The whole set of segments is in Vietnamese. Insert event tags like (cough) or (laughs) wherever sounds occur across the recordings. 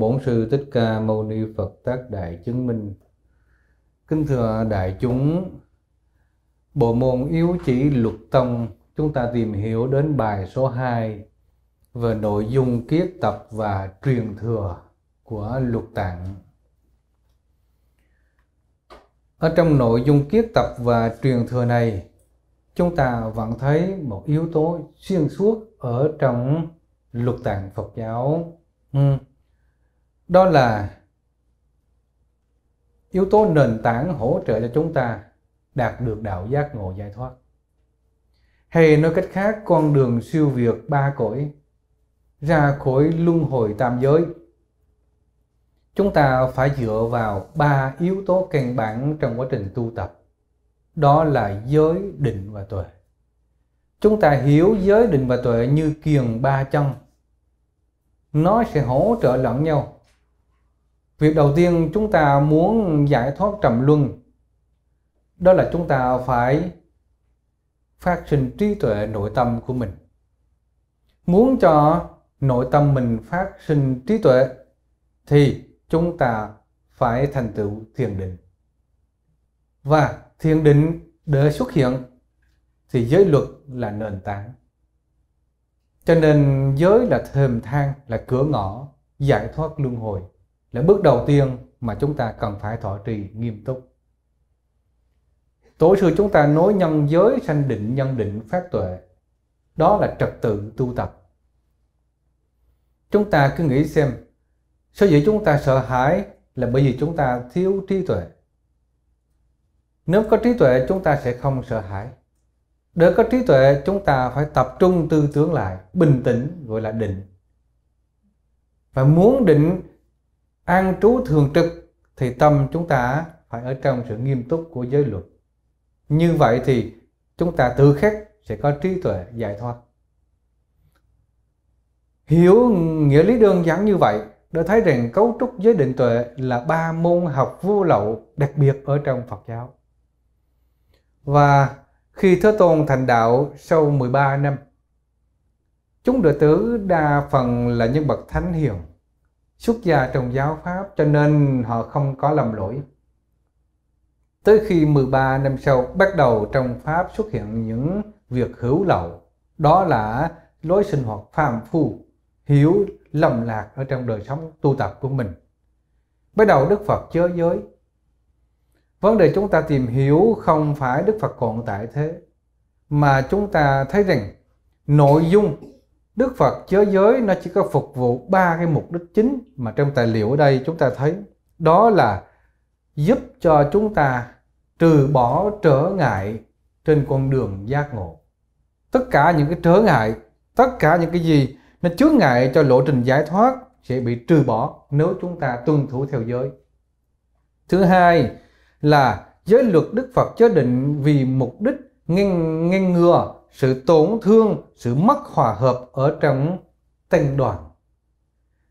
Bổn Sư Thích Ca Mâu Ni Phật Tác Đại Chứng Minh Kính thưa đại chúng Bộ môn yếu chỉ luật tông Chúng ta tìm hiểu đến bài số 2 Về nội dung kiết tập và truyền thừa của luật tạng Ở trong nội dung kiết tập và truyền thừa này Chúng ta vẫn thấy một yếu tố xuyên suốt ở trong luật tạng Phật giáo. Ừ đó là yếu tố nền tảng hỗ trợ cho chúng ta đạt được đạo giác ngộ giải thoát hay nói cách khác con đường siêu việt ba cõi ra khỏi luân hồi tam giới chúng ta phải dựa vào ba yếu tố căn bản trong quá trình tu tập đó là giới định và tuệ chúng ta hiểu giới định và tuệ như kiềng ba chân nó sẽ hỗ trợ lẫn nhau Việc đầu tiên chúng ta muốn giải thoát trầm luân đó là chúng ta phải phát sinh trí tuệ nội tâm của mình. Muốn cho nội tâm mình phát sinh trí tuệ thì chúng ta phải thành tựu thiền định. Và thiền định để xuất hiện thì giới luật là nền tảng. Cho nên giới là thềm thang, là cửa ngõ giải thoát luân hồi là bước đầu tiên mà chúng ta cần phải thọ trì nghiêm túc tổ sư chúng ta nối nhân giới sanh định nhân định phát tuệ đó là trật tự tu tập chúng ta cứ nghĩ xem sao vậy chúng ta sợ hãi là bởi vì chúng ta thiếu trí tuệ nếu có trí tuệ chúng ta sẽ không sợ hãi để có trí tuệ chúng ta phải tập trung tư tưởng lại bình tĩnh gọi là định và muốn định an trú thường trực thì tâm chúng ta phải ở trong sự nghiêm túc của giới luật như vậy thì chúng ta tự khắc sẽ có trí tuệ giải thoát hiểu nghĩa lý đơn giản như vậy đã thấy rằng cấu trúc giới định tuệ là ba môn học vô lậu đặc biệt ở trong Phật giáo và khi Thế Tôn thành đạo sau 13 năm chúng đệ tử đa phần là những bậc thánh hiền xuất gia trong giáo pháp cho nên họ không có lầm lỗi. Tới khi 13 năm sau bắt đầu trong pháp xuất hiện những việc hữu lậu, đó là lối sinh hoạt phàm phu, hiểu lầm lạc ở trong đời sống tu tập của mình. Bắt đầu Đức Phật chớ giới. Vấn đề chúng ta tìm hiểu không phải Đức Phật còn tại thế, mà chúng ta thấy rằng nội dung Đức Phật chớ giới nó chỉ có phục vụ ba cái mục đích chính mà trong tài liệu ở đây chúng ta thấy đó là giúp cho chúng ta trừ bỏ trở ngại trên con đường giác ngộ tất cả những cái trở ngại tất cả những cái gì nó chướng ngại cho lộ trình giải thoát sẽ bị trừ bỏ nếu chúng ta tuân thủ theo giới thứ hai là giới luật đức phật chế định vì mục đích ngăn ngăn ngừa sự tổn thương, sự mất hòa hợp ở trong tăng đoàn.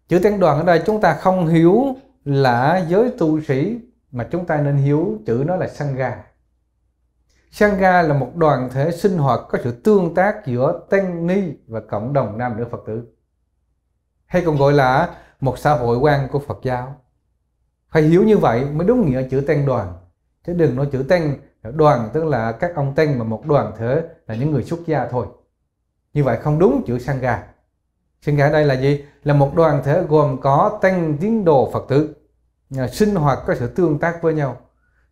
Chữ tăng đoàn ở đây chúng ta không hiểu là giới tu sĩ mà chúng ta nên hiểu chữ nó là sangha. Sangha là một đoàn thể sinh hoạt có sự tương tác giữa tăng ni và cộng đồng nam nữ Phật tử. Hay còn gọi là một xã hội quan của Phật giáo. Phải hiểu như vậy mới đúng nghĩa chữ tăng đoàn. Chứ đừng nói chữ tăng đoàn tức là các ông tăng mà một đoàn thế là những người xuất gia thôi như vậy không đúng chữ sang gà sangha sangha đây là gì là một đoàn thể gồm có tăng tín đồ phật tử à, sinh hoạt có sự tương tác với nhau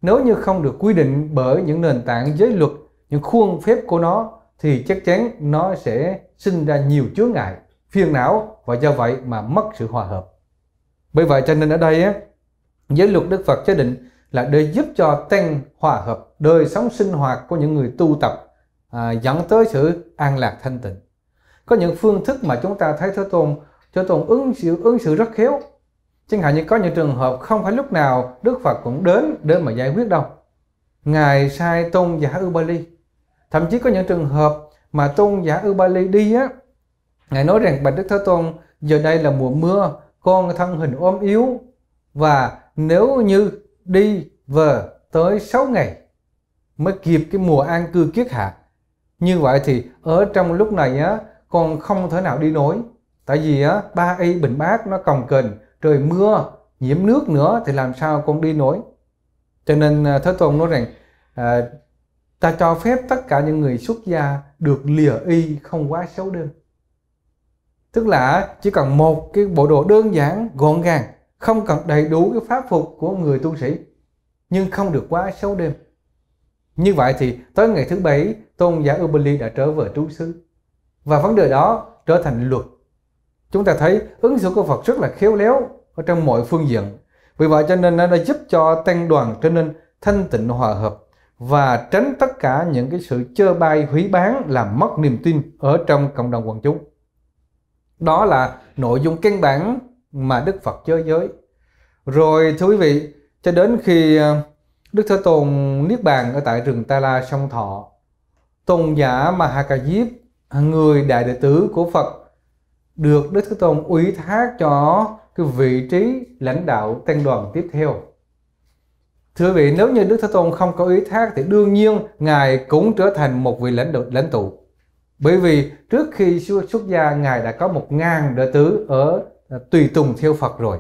nếu như không được quy định bởi những nền tảng giới luật những khuôn phép của nó thì chắc chắn nó sẽ sinh ra nhiều chướng ngại phiền não và do vậy mà mất sự hòa hợp bởi vậy cho nên ở đây á, giới luật đức phật chế định là để giúp cho tăng hòa hợp đời sống sinh hoạt của những người tu tập à, dẫn tới sự an lạc thanh tịnh có những phương thức mà chúng ta thấy Thế Tôn Thế Tôn ứng xử ứng xử rất khéo chẳng hạn như có những trường hợp không phải lúc nào Đức Phật cũng đến để mà giải quyết đâu ngài sai tôn giả Ubali thậm chí có những trường hợp mà tôn giả Ubali đi á ngài nói rằng bạch Đức Thế Tôn giờ đây là mùa mưa con thân hình ốm yếu và nếu như đi về tới 6 ngày mới kịp cái mùa an cư kiết hạ. Như vậy thì ở trong lúc này á con không thể nào đi nổi. Tại vì á ba y bình bác nó còng kềnh, trời mưa, nhiễm nước nữa thì làm sao con đi nổi. Cho nên à, Thế Tôn nói rằng à, ta cho phép tất cả những người xuất gia được lìa y không quá xấu đêm Tức là chỉ cần một cái bộ đồ đơn giản, gọn gàng không cần đầy đủ cái pháp phục của người tu sĩ nhưng không được quá sáu đêm như vậy thì tới ngày thứ bảy tôn giả Ubali đã trở về trú xứ và vấn đề đó trở thành luật chúng ta thấy ứng xử của Phật rất là khéo léo ở trong mọi phương diện vì vậy cho nên nó đã giúp cho tăng đoàn trở nên thanh tịnh hòa hợp và tránh tất cả những cái sự chơ bai hủy bán làm mất niềm tin ở trong cộng đồng quần chúng đó là nội dung căn bản mà Đức Phật chớ giới. Rồi thưa quý vị, cho đến khi ờ, Đức Thế Tôn Niết Bàn ở tại rừng Ta La sông Thọ, Tôn giả Mahaka Diếp, người đại đệ tử của Phật, được Đức Thế Tôn ủy thác cho cái vị trí lãnh đạo tăng đoàn tiếp theo. Thưa quý vị, nếu như Đức Thế Tôn không có ủy thác thì đương nhiên Ngài cũng trở thành một vị lãnh đạo lãnh tụ. Bởi vì trước khi xuất gia Ngài đã có một ngàn đệ tử ở Ờ, tùy tùng theo Phật rồi.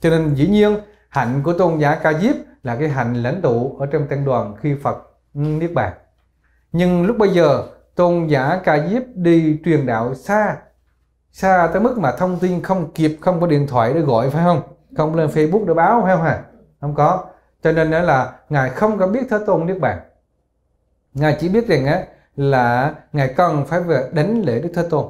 Cho nên dĩ nhiên hạnh của tôn giả Ca Diếp là cái hạnh lãnh tụ ở trong tăng đoàn khi Phật niết bàn. Nhưng lúc bây giờ tôn giả Ca Diếp đi truyền đạo xa xa tới mức mà thông tin không kịp không có điện thoại để gọi phải không không lên facebook để báo phải không hả không có cho nên đó là ngài không có biết thế tôn niết bàn ngài chỉ biết rằng á là ngài cần phải về đánh lễ đức thế tôn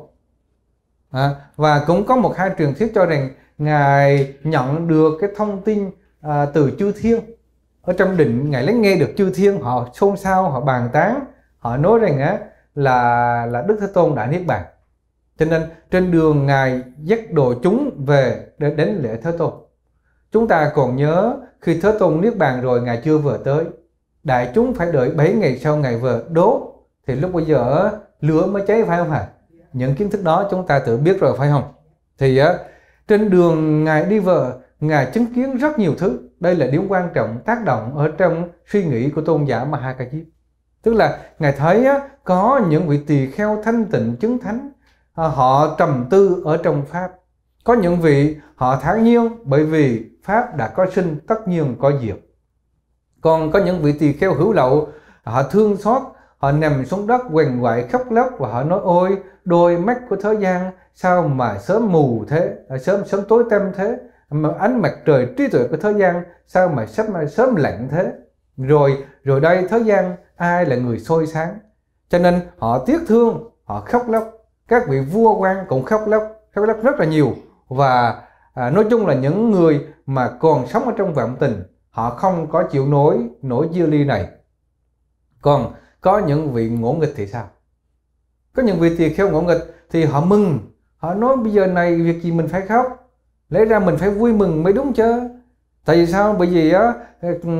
à, và cũng có một hai truyền thuyết cho rằng ngài nhận được cái thông tin à, từ chư thiên ở trong định ngài lấy nghe được chư thiên họ xôn xao họ bàn tán họ nói rằng á là là đức thế tôn đã niết bàn cho nên trên đường ngài dắt đồ chúng về để đến lễ thế tôn chúng ta còn nhớ khi thế tôn niết bàn rồi ngài chưa vừa tới đại chúng phải đợi 7 ngày sau ngày vừa đốt thì lúc bây giờ lửa mới cháy phải không hả à? những kiến thức đó chúng ta tự biết rồi phải không thì á, trên đường ngài đi vợ ngài chứng kiến rất nhiều thứ đây là điểm quan trọng tác động ở trong suy nghĩ của tôn giả Mahakajip tức là ngài thấy á, có những vị tỳ kheo thanh tịnh chứng thánh à, họ trầm tư ở trong pháp có những vị họ thản nhiên bởi vì pháp đã có sinh tất nhiên có diệt còn có những vị tỳ kheo hữu lậu họ thương xót họ nằm xuống đất quằn quại khóc lóc và họ nói ôi đôi mắt của thế gian sao mà sớm mù thế à, sớm sớm tối tăm thế mà ánh mặt trời trí tuệ của thế gian sao mà sớm sớm lạnh thế rồi rồi đây thế gian ai là người soi sáng cho nên họ tiếc thương họ khóc lóc các vị vua quan cũng khóc lóc khóc lóc rất là nhiều và à, nói chung là những người mà còn sống ở trong vọng tình họ không có chịu nổi nỗi chia ly này còn có những vị ngỗ nghịch thì sao có những vị tỳ kheo ngỗ nghịch thì họ mừng họ nói bây giờ này việc gì mình phải khóc lẽ ra mình phải vui mừng mới đúng chứ tại vì sao bởi vì á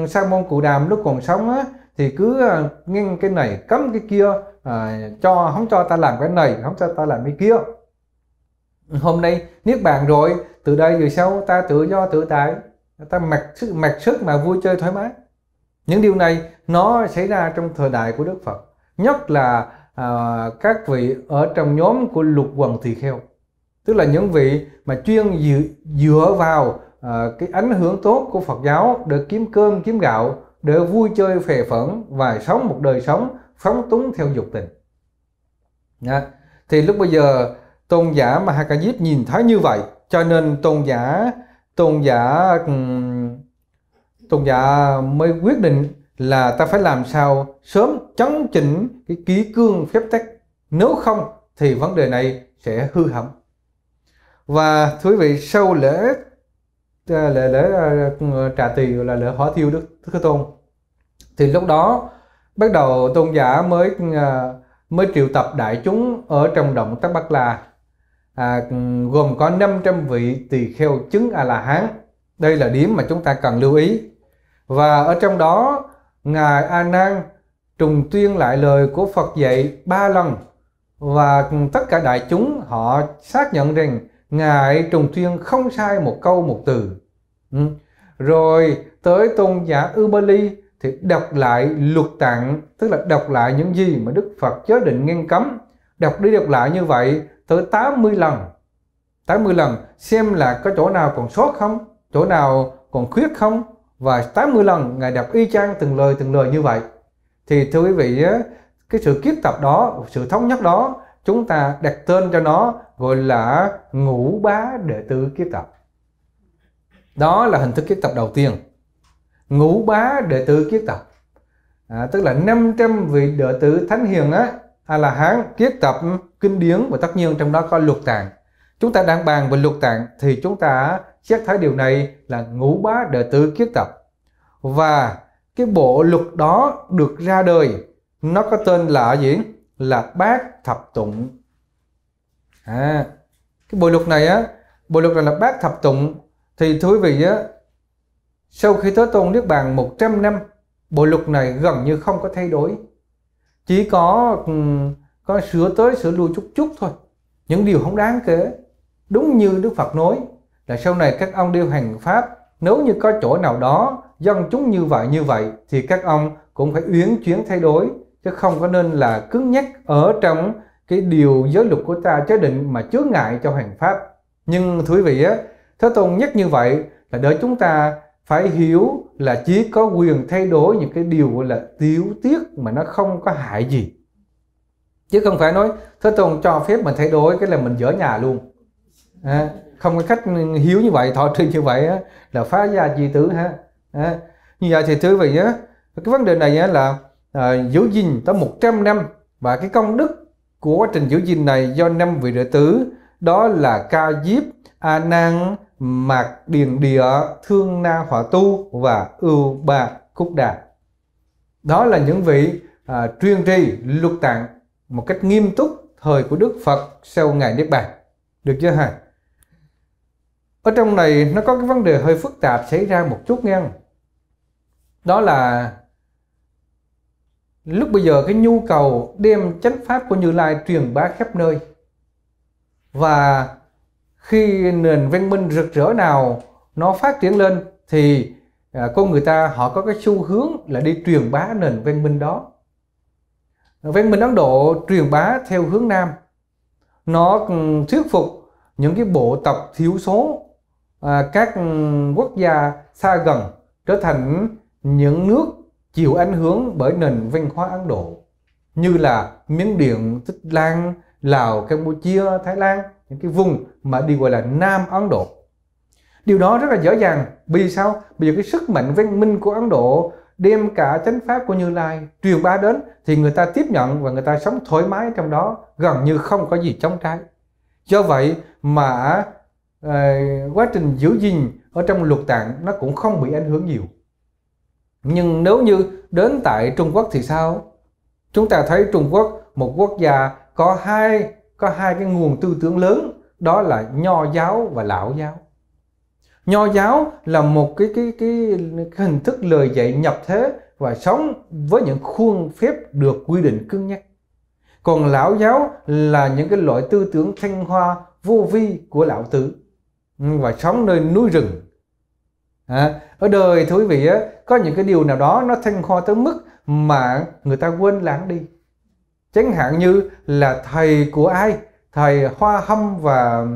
sa môn cụ đàm lúc còn sống á thì cứ à, ngăn cái này cấm cái kia à, cho không cho ta làm cái này không cho ta làm cái kia hôm nay niết bàn rồi từ đây về sau ta tự do tự tại ta mặc sức mặc sức mà vui chơi thoải mái những điều này nó xảy ra trong thời đại của đức phật nhất là à, các vị ở trong nhóm của lục quần tỳ kheo tức là những vị mà chuyên dự, dựa vào à, cái ảnh hưởng tốt của Phật giáo để kiếm cơm kiếm gạo để vui chơi phè phẫn và sống một đời sống phóng túng theo dục tình Đó. thì lúc bây giờ tôn giả Mahakajit nhìn thấy như vậy cho nên tôn giả tôn giả tôn giả mới quyết định là ta phải làm sao sớm chấn chỉnh cái ký cương phép tắc nếu không thì vấn đề này sẽ hư hỏng và thưa quý vị sau lễ à, lễ lễ, à, trà tỳ là lễ hỏa thiêu đức thế tôn thì lúc đó bắt đầu tôn giả mới à, mới triệu tập đại chúng ở trong động Tắc Bắc La à, gồm có 500 vị tỳ kheo chứng A La Hán đây là điểm mà chúng ta cần lưu ý và ở trong đó Ngài A Nan trùng tuyên lại lời của Phật dạy ba lần và tất cả đại chúng họ xác nhận rằng ngài trùng tuyên không sai một câu một từ. Ừ. Rồi tới tôn giả Ubali thì đọc lại luật tạng, tức là đọc lại những gì mà Đức Phật giới định ngăn cấm. Đọc đi đọc lại như vậy tới 80 lần. 80 lần xem là có chỗ nào còn sót không, chỗ nào còn khuyết không và 80 lần Ngài đọc y chang từng lời từng lời như vậy thì thưa quý vị cái sự kiết tập đó sự thống nhất đó chúng ta đặt tên cho nó gọi là ngũ bá đệ tử kiết tập đó là hình thức kiết tập đầu tiên ngũ bá đệ tử kiết tập à, tức là 500 vị đệ tử thánh hiền á a la hán kiết tập kinh điển và tất nhiên trong đó có luật tạng chúng ta đang bàn về luật tạng thì chúng ta xét thấy điều này là ngũ bá đệ tử kiết tập. Và cái bộ luật đó được ra đời, nó có tên là gì? Là Bát Thập Tụng. À, cái bộ luật này á, bộ luật này là Bát Thập Tụng. Thì thưa quý vị á, sau khi Thế Tôn Niết Bàn 100 năm, bộ luật này gần như không có thay đổi. Chỉ có ừ, có sửa tới sửa lui chút chút thôi. Những điều không đáng kể. Đúng như Đức Phật nói, là sau này các ông điều hành pháp nếu như có chỗ nào đó dân chúng như vậy như vậy thì các ông cũng phải uyển chuyển thay đổi chứ không có nên là cứng nhắc ở trong cái điều giới luật của ta chế định mà chướng ngại cho hành pháp nhưng thưa quý vị á thế tôn nhắc như vậy là để chúng ta phải hiểu là chỉ có quyền thay đổi những cái điều gọi là tiểu tiết mà nó không có hại gì chứ không phải nói thế tôn cho phép mình thay đổi cái là mình dở nhà luôn à, không có cách hiếu như vậy thọ trì như vậy á, là phá gia trì tử ha à, như vậy thì thứ vậy á cái vấn đề này á, là à, giữ gìn tới 100 năm và cái công đức của quá trình giữ gìn này do năm vị đệ tử đó là Ca Diếp, A Nan, Mạc Điền Địa, Thương Na Hỏa Tu và Ưu Ba Cúc Đà. Đó là những vị à, truyền trì lục tạng một cách nghiêm túc thời của Đức Phật sau ngày Niết Bàn. Được chưa hả? ở trong này nó có cái vấn đề hơi phức tạp xảy ra một chút nghe đó là lúc bây giờ cái nhu cầu đem chánh pháp của Như Lai truyền bá khắp nơi và khi nền văn minh rực rỡ nào nó phát triển lên thì à, con người ta họ có cái xu hướng là đi truyền bá nền văn minh đó văn minh Ấn Độ truyền bá theo hướng Nam nó ừ, thuyết phục những cái bộ tộc thiểu số À, các quốc gia xa gần trở thành những nước chịu ảnh hưởng bởi nền văn hóa Ấn Độ như là Miến Điện, Tích Lan, Lào, Campuchia, Thái Lan những cái vùng mà đi gọi là Nam Ấn Độ điều đó rất là rõ ràng vì sao bây giờ cái sức mạnh văn minh của Ấn Độ đem cả chánh pháp của Như Lai truyền ba đến thì người ta tiếp nhận và người ta sống thoải mái trong đó gần như không có gì chống trái do vậy mà Ờ, quá trình giữ gìn ở trong luật tạng nó cũng không bị ảnh hưởng nhiều nhưng nếu như đến tại Trung Quốc thì sao chúng ta thấy Trung Quốc một quốc gia có hai có hai cái nguồn tư tưởng lớn đó là nho giáo và lão giáo nho giáo là một cái cái, cái hình thức lời dạy nhập thế và sống với những khuôn phép được quy định cứng nhắc còn lão giáo là những cái loại tư tưởng thanh hoa vô vi của lão tử và sống nơi núi rừng à, ở đời thú vị á có những cái điều nào đó nó thanh kho tới mức mà người ta quên lãng đi chẳng hạn như là thầy của ai thầy hoa hâm và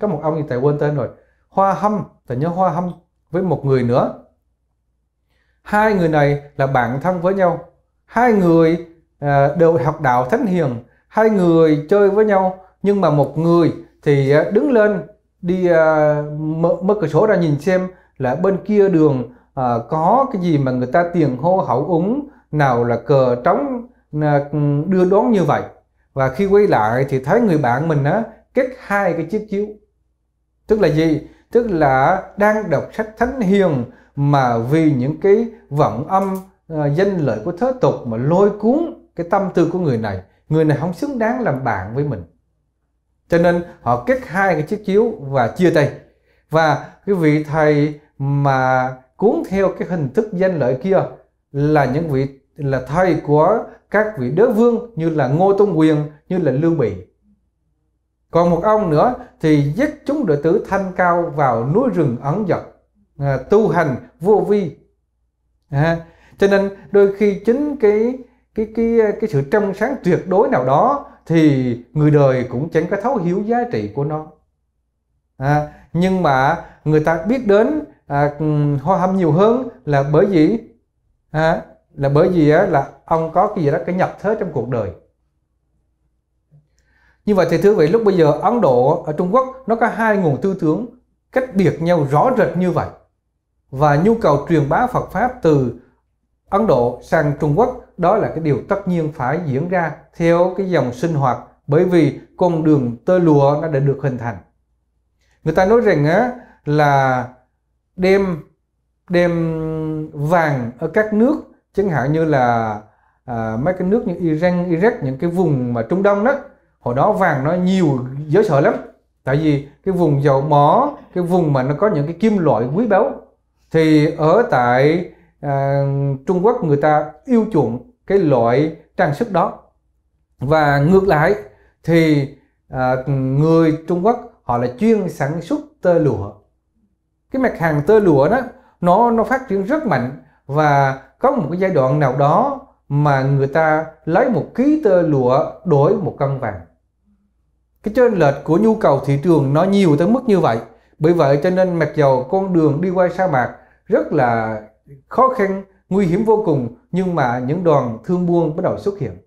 có một ông gì thầy quên tên rồi hoa hâm thầy nhớ hoa hâm với một người nữa hai người này là bạn thân với nhau hai người à, đều học đạo thánh hiền hai người chơi với nhau nhưng mà một người thì à, đứng lên đi à, mở, mở cửa sổ ra nhìn xem là bên kia đường à, có cái gì mà người ta tiền hô hậu ứng nào là cờ trống à, đưa đón như vậy và khi quay lại thì thấy người bạn mình á kết hai cái chiếc chiếu tức là gì tức là đang đọc sách thánh hiền mà vì những cái vọng âm à, danh lợi của thế tục mà lôi cuốn cái tâm tư của người này người này không xứng đáng làm bạn với mình cho nên họ kết hai cái chiếc chiếu và chia tay và cái vị thầy mà cuốn theo cái hình thức danh lợi kia là những vị là thầy của các vị đế vương như là Ngô Tôn Quyền như là Lưu Bị còn một ông nữa thì dắt chúng đệ tử thanh cao vào núi rừng ẩn dật à, tu hành vô vi à, cho nên đôi khi chính cái cái cái cái sự trong sáng tuyệt đối nào đó thì người đời cũng chẳng có thấu hiểu giá trị của nó à, nhưng mà người ta biết đến à, hoa hâm nhiều hơn là bởi vì à, là bởi vì á, là ông có cái gì đó cái nhập thế trong cuộc đời như vậy thì thưa quý vị lúc bây giờ Ấn Độ ở Trung Quốc nó có hai nguồn tư tưởng cách biệt nhau rõ rệt như vậy và nhu cầu truyền bá Phật pháp từ Ấn Độ sang Trung Quốc đó là cái điều tất nhiên phải diễn ra theo cái dòng sinh hoạt bởi vì con đường tơ lụa nó đã được hình thành người ta nói rằng á là đem đem vàng ở các nước chẳng hạn như là à, mấy cái nước như Iran, Iraq những cái vùng mà Trung Đông đó hồi đó vàng nó nhiều dễ sợ lắm tại vì cái vùng dầu mỏ cái vùng mà nó có những cái kim loại quý báu thì ở tại à, Trung Quốc người ta yêu chuộng cái loại trang sức đó và ngược lại thì à, người Trung Quốc họ là chuyên sản xuất tơ lụa cái mặt hàng tơ lụa đó nó nó phát triển rất mạnh và có một cái giai đoạn nào đó mà người ta lấy một ký tơ lụa đổi một cân vàng cái chênh lệch của nhu cầu thị trường nó nhiều tới mức như vậy bởi vậy cho nên mặc dầu con đường đi qua sa mạc rất là khó khăn nguy hiểm vô cùng nhưng mà những đoàn thương buôn bắt đầu xuất hiện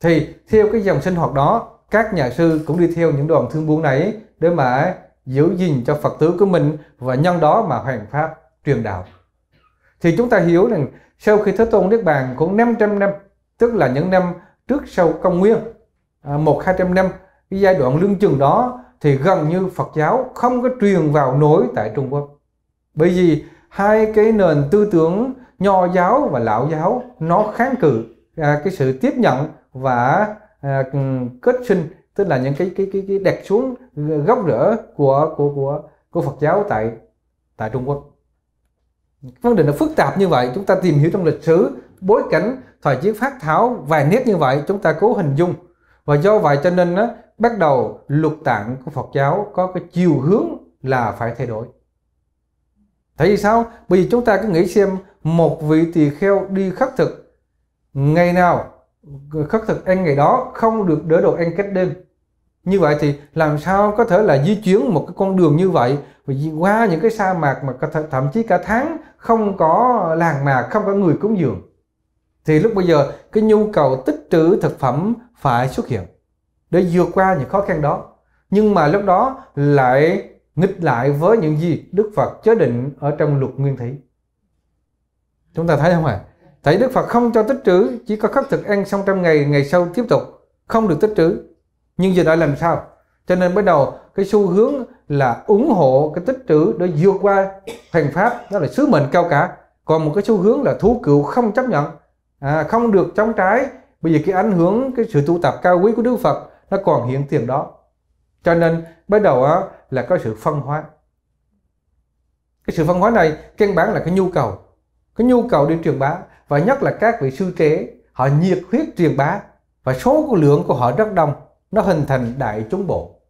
thì theo cái dòng sinh hoạt đó các nhà sư cũng đi theo những đoàn thương buôn này để mà giữ gìn cho Phật tử của mình và nhân đó mà hoàn pháp truyền đạo thì chúng ta hiểu rằng sau khi Thế Tôn Niết Bàn cũng 500 năm tức là những năm trước sau công nguyên à, một hai trăm năm cái giai đoạn lương chừng đó thì gần như Phật giáo không có truyền vào nổi tại Trung Quốc bởi vì hai cái nền tư tưởng nho giáo và lão giáo nó kháng cự à, cái sự tiếp nhận và à, kết sinh tức là những cái cái cái, cái đặt xuống gốc rễ của của của của Phật giáo tại tại Trung Quốc vấn đề nó phức tạp như vậy chúng ta tìm hiểu trong lịch sử bối cảnh thời chiến phát thảo vài nét như vậy chúng ta cố hình dung và do vậy cho nên đó, bắt đầu lục tạng của Phật giáo có cái chiều hướng là phải thay đổi Tại vì sao? Bởi vì chúng ta cứ nghĩ xem một vị tỳ kheo đi khắc thực ngày nào khắc thực ăn ngày đó không được đỡ đồ ăn cách đêm. Như vậy thì làm sao có thể là di chuyển một cái con đường như vậy qua những cái sa mạc mà thậm chí cả tháng không có làng mạc, không có người cúng dường. Thì lúc bây giờ cái nhu cầu tích trữ thực phẩm phải xuất hiện để vượt qua những khó khăn đó. Nhưng mà lúc đó lại nghịch lại với những gì Đức Phật chế định ở trong luật nguyên thủy. Chúng ta thấy không ạ? Tại Đức Phật không cho tích trữ, chỉ có khắc thực ăn xong trăm ngày, ngày sau tiếp tục, không được tích trữ. Nhưng giờ lại làm sao? Cho nên bắt đầu cái xu hướng là ủng hộ cái tích trữ để vượt qua hành pháp, đó là sứ mệnh cao cả. Còn một cái xu hướng là thú cựu không chấp nhận, à, không được chống trái. Bởi vì cái ảnh hưởng, cái sự tu tập cao quý của Đức Phật nó còn hiện tiền đó. Cho nên bắt đầu á, là có sự phân hóa cái sự phân hóa này căn bản là cái nhu cầu cái nhu cầu đi truyền bá và nhất là các vị sư trẻ họ nhiệt huyết truyền bá và số của lượng của họ rất đông nó hình thành đại chúng bộ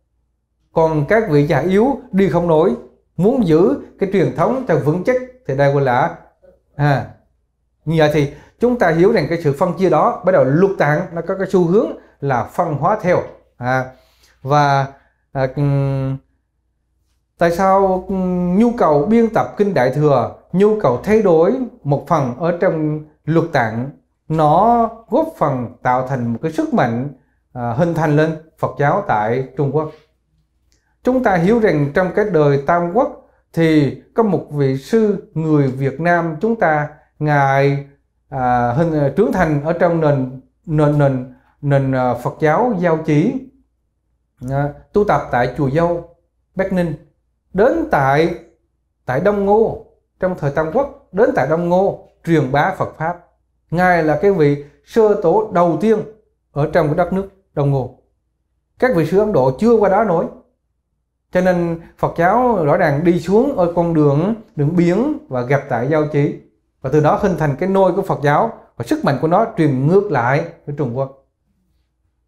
còn các vị già yếu đi không nổi muốn giữ cái truyền thống cho vững chắc thì đây gọi là à, như vậy thì chúng ta hiểu rằng cái sự phân chia đó bắt đầu lục tạng nó có cái xu hướng là phân hóa theo à, và à, tại sao nhu cầu biên tập kinh đại thừa nhu cầu thay đổi một phần ở trong luật tạng nó góp phần tạo thành một cái sức mạnh à, hình thành lên Phật giáo tại Trung Quốc chúng ta hiểu rằng trong cái đời Tam Quốc thì có một vị sư người Việt Nam chúng ta ngài à, hình à, trưởng thành ở trong nền nền nền nền à, Phật giáo giao chỉ à, tu tập tại chùa Dâu Bắc Ninh đến tại tại Đông Ngô trong thời Tam Quốc đến tại Đông Ngô truyền bá Phật pháp ngài là cái vị sơ tổ đầu tiên ở trong cái đất nước Đông Ngô các vị sư Ấn Độ chưa qua đó nổi cho nên Phật giáo rõ ràng đi xuống ở con đường đường biến và gặp tại giao chỉ và từ đó hình thành cái nôi của Phật giáo và sức mạnh của nó truyền ngược lại với Trung Quốc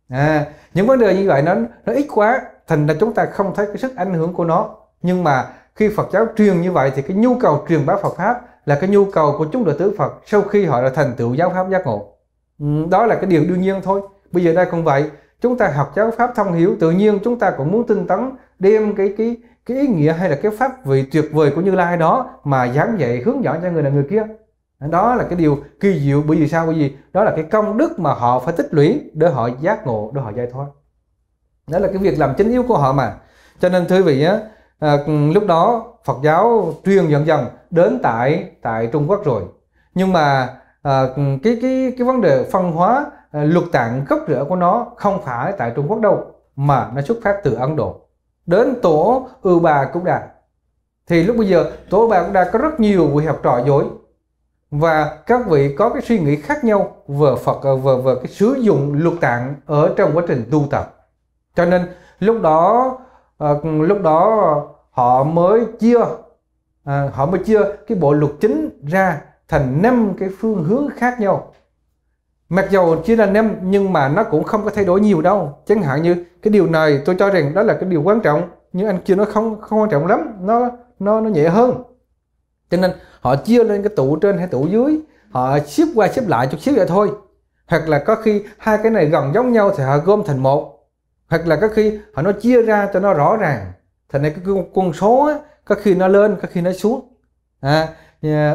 à, những vấn đề như vậy nó nó ít quá thành là chúng ta không thấy cái sức ảnh hưởng của nó nhưng mà khi Phật giáo truyền như vậy thì cái nhu cầu truyền bá Phật pháp là cái nhu cầu của chúng đệ tử Phật sau khi họ đã thành tựu giáo pháp giác ngộ ừ, đó là cái điều đương nhiên thôi bây giờ đây cũng vậy chúng ta học giáo pháp thông hiểu tự nhiên chúng ta cũng muốn tinh tấn đem cái cái cái ý nghĩa hay là cái pháp vị tuyệt vời của Như Lai đó mà giảng dạy hướng dẫn cho người này người kia đó là cái điều kỳ diệu bởi vì sao bởi vì đó là cái công đức mà họ phải tích lũy để họ giác ngộ để họ giải thoát đó là cái việc làm chính yếu của họ mà cho nên thưa vị á À, lúc đó Phật giáo truyền dần dần đến tại tại Trung Quốc rồi nhưng mà à, cái cái cái vấn đề phân hóa à, luật tạng gốc rễ của nó không phải tại Trung Quốc đâu mà nó xuất phát từ Ấn Độ đến tổ ưu bà cũng đạt thì lúc bây giờ tổ bà cũng đã có rất nhiều buổi học trò dối và các vị có cái suy nghĩ khác nhau về Phật à, về về cái sử dụng luật tạng ở trong quá trình tu tập cho nên lúc đó à, lúc đó họ mới chia à, họ mới chia cái bộ luật chính ra thành năm cái phương hướng khác nhau mặc dầu chỉ là năm nhưng mà nó cũng không có thay đổi nhiều đâu chẳng hạn như cái điều này tôi cho rằng đó là cái điều quan trọng nhưng anh kia nó không không quan trọng lắm nó nó nó nhẹ hơn cho nên họ chia lên cái tủ trên hay tủ dưới họ xếp qua xếp lại chút xíu vậy thôi hoặc là có khi hai cái này gần giống nhau thì họ gom thành một hoặc là các khi họ nó chia ra cho nó rõ ràng thành này cái con số á, có khi nó lên có khi nó xuống à,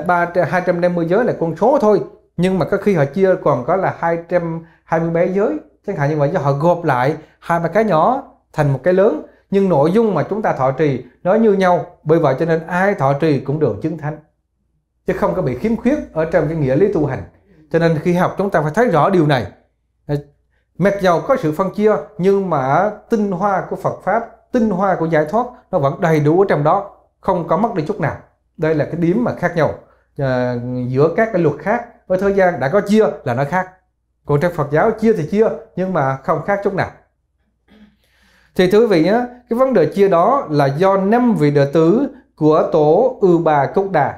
ba hai trăm năm mươi giới là con số thôi nhưng mà có khi họ chia còn có là hai trăm hai mươi bảy giới chẳng hạn như vậy do họ gộp lại hai ba cái nhỏ thành một cái lớn nhưng nội dung mà chúng ta thọ trì nó như nhau bởi vậy cho nên ai thọ trì cũng được chứng thánh chứ không có bị khiếm khuyết ở trong cái nghĩa lý tu hành cho nên khi học chúng ta phải thấy rõ điều này Mặc dầu có sự phân chia nhưng mà tinh hoa của Phật Pháp, tinh hoa của giải thoát nó vẫn đầy đủ ở trong đó, không có mất đi chút nào. Đây là cái điểm mà khác nhau à, giữa các cái luật khác với thời gian đã có chia là nó khác. Còn trong Phật giáo chia thì chia nhưng mà không khác chút nào. Thì thưa quý vị nhé, cái vấn đề chia đó là do năm vị đệ tử của tổ Ư Bà Cúc Đà.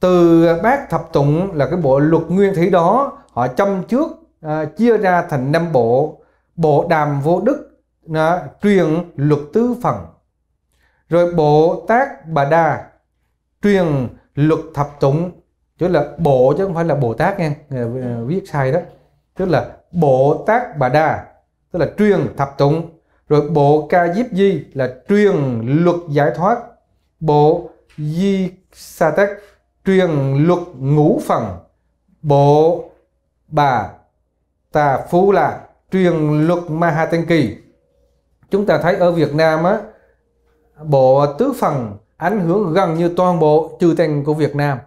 Từ Bác Thập Tụng là cái bộ luật nguyên thủy đó, họ châm trước à, chia ra thành năm bộ bộ đàm vô đức à, truyền luật tứ phần rồi bộ tác bà đa truyền luật thập tụng tức là bộ chứ không phải là bồ tát nghe, ờ, viết sai đó tức là bộ tác bà đa tức là truyền thập tụng rồi bộ ca diếp di là truyền luật giải thoát bộ di sa tắc truyền luật ngũ phần bộ bà tà phu là truyền luật kỳ chúng ta thấy ở Việt Nam á bộ tứ phần ảnh hưởng gần như toàn bộ chư tăng của Việt Nam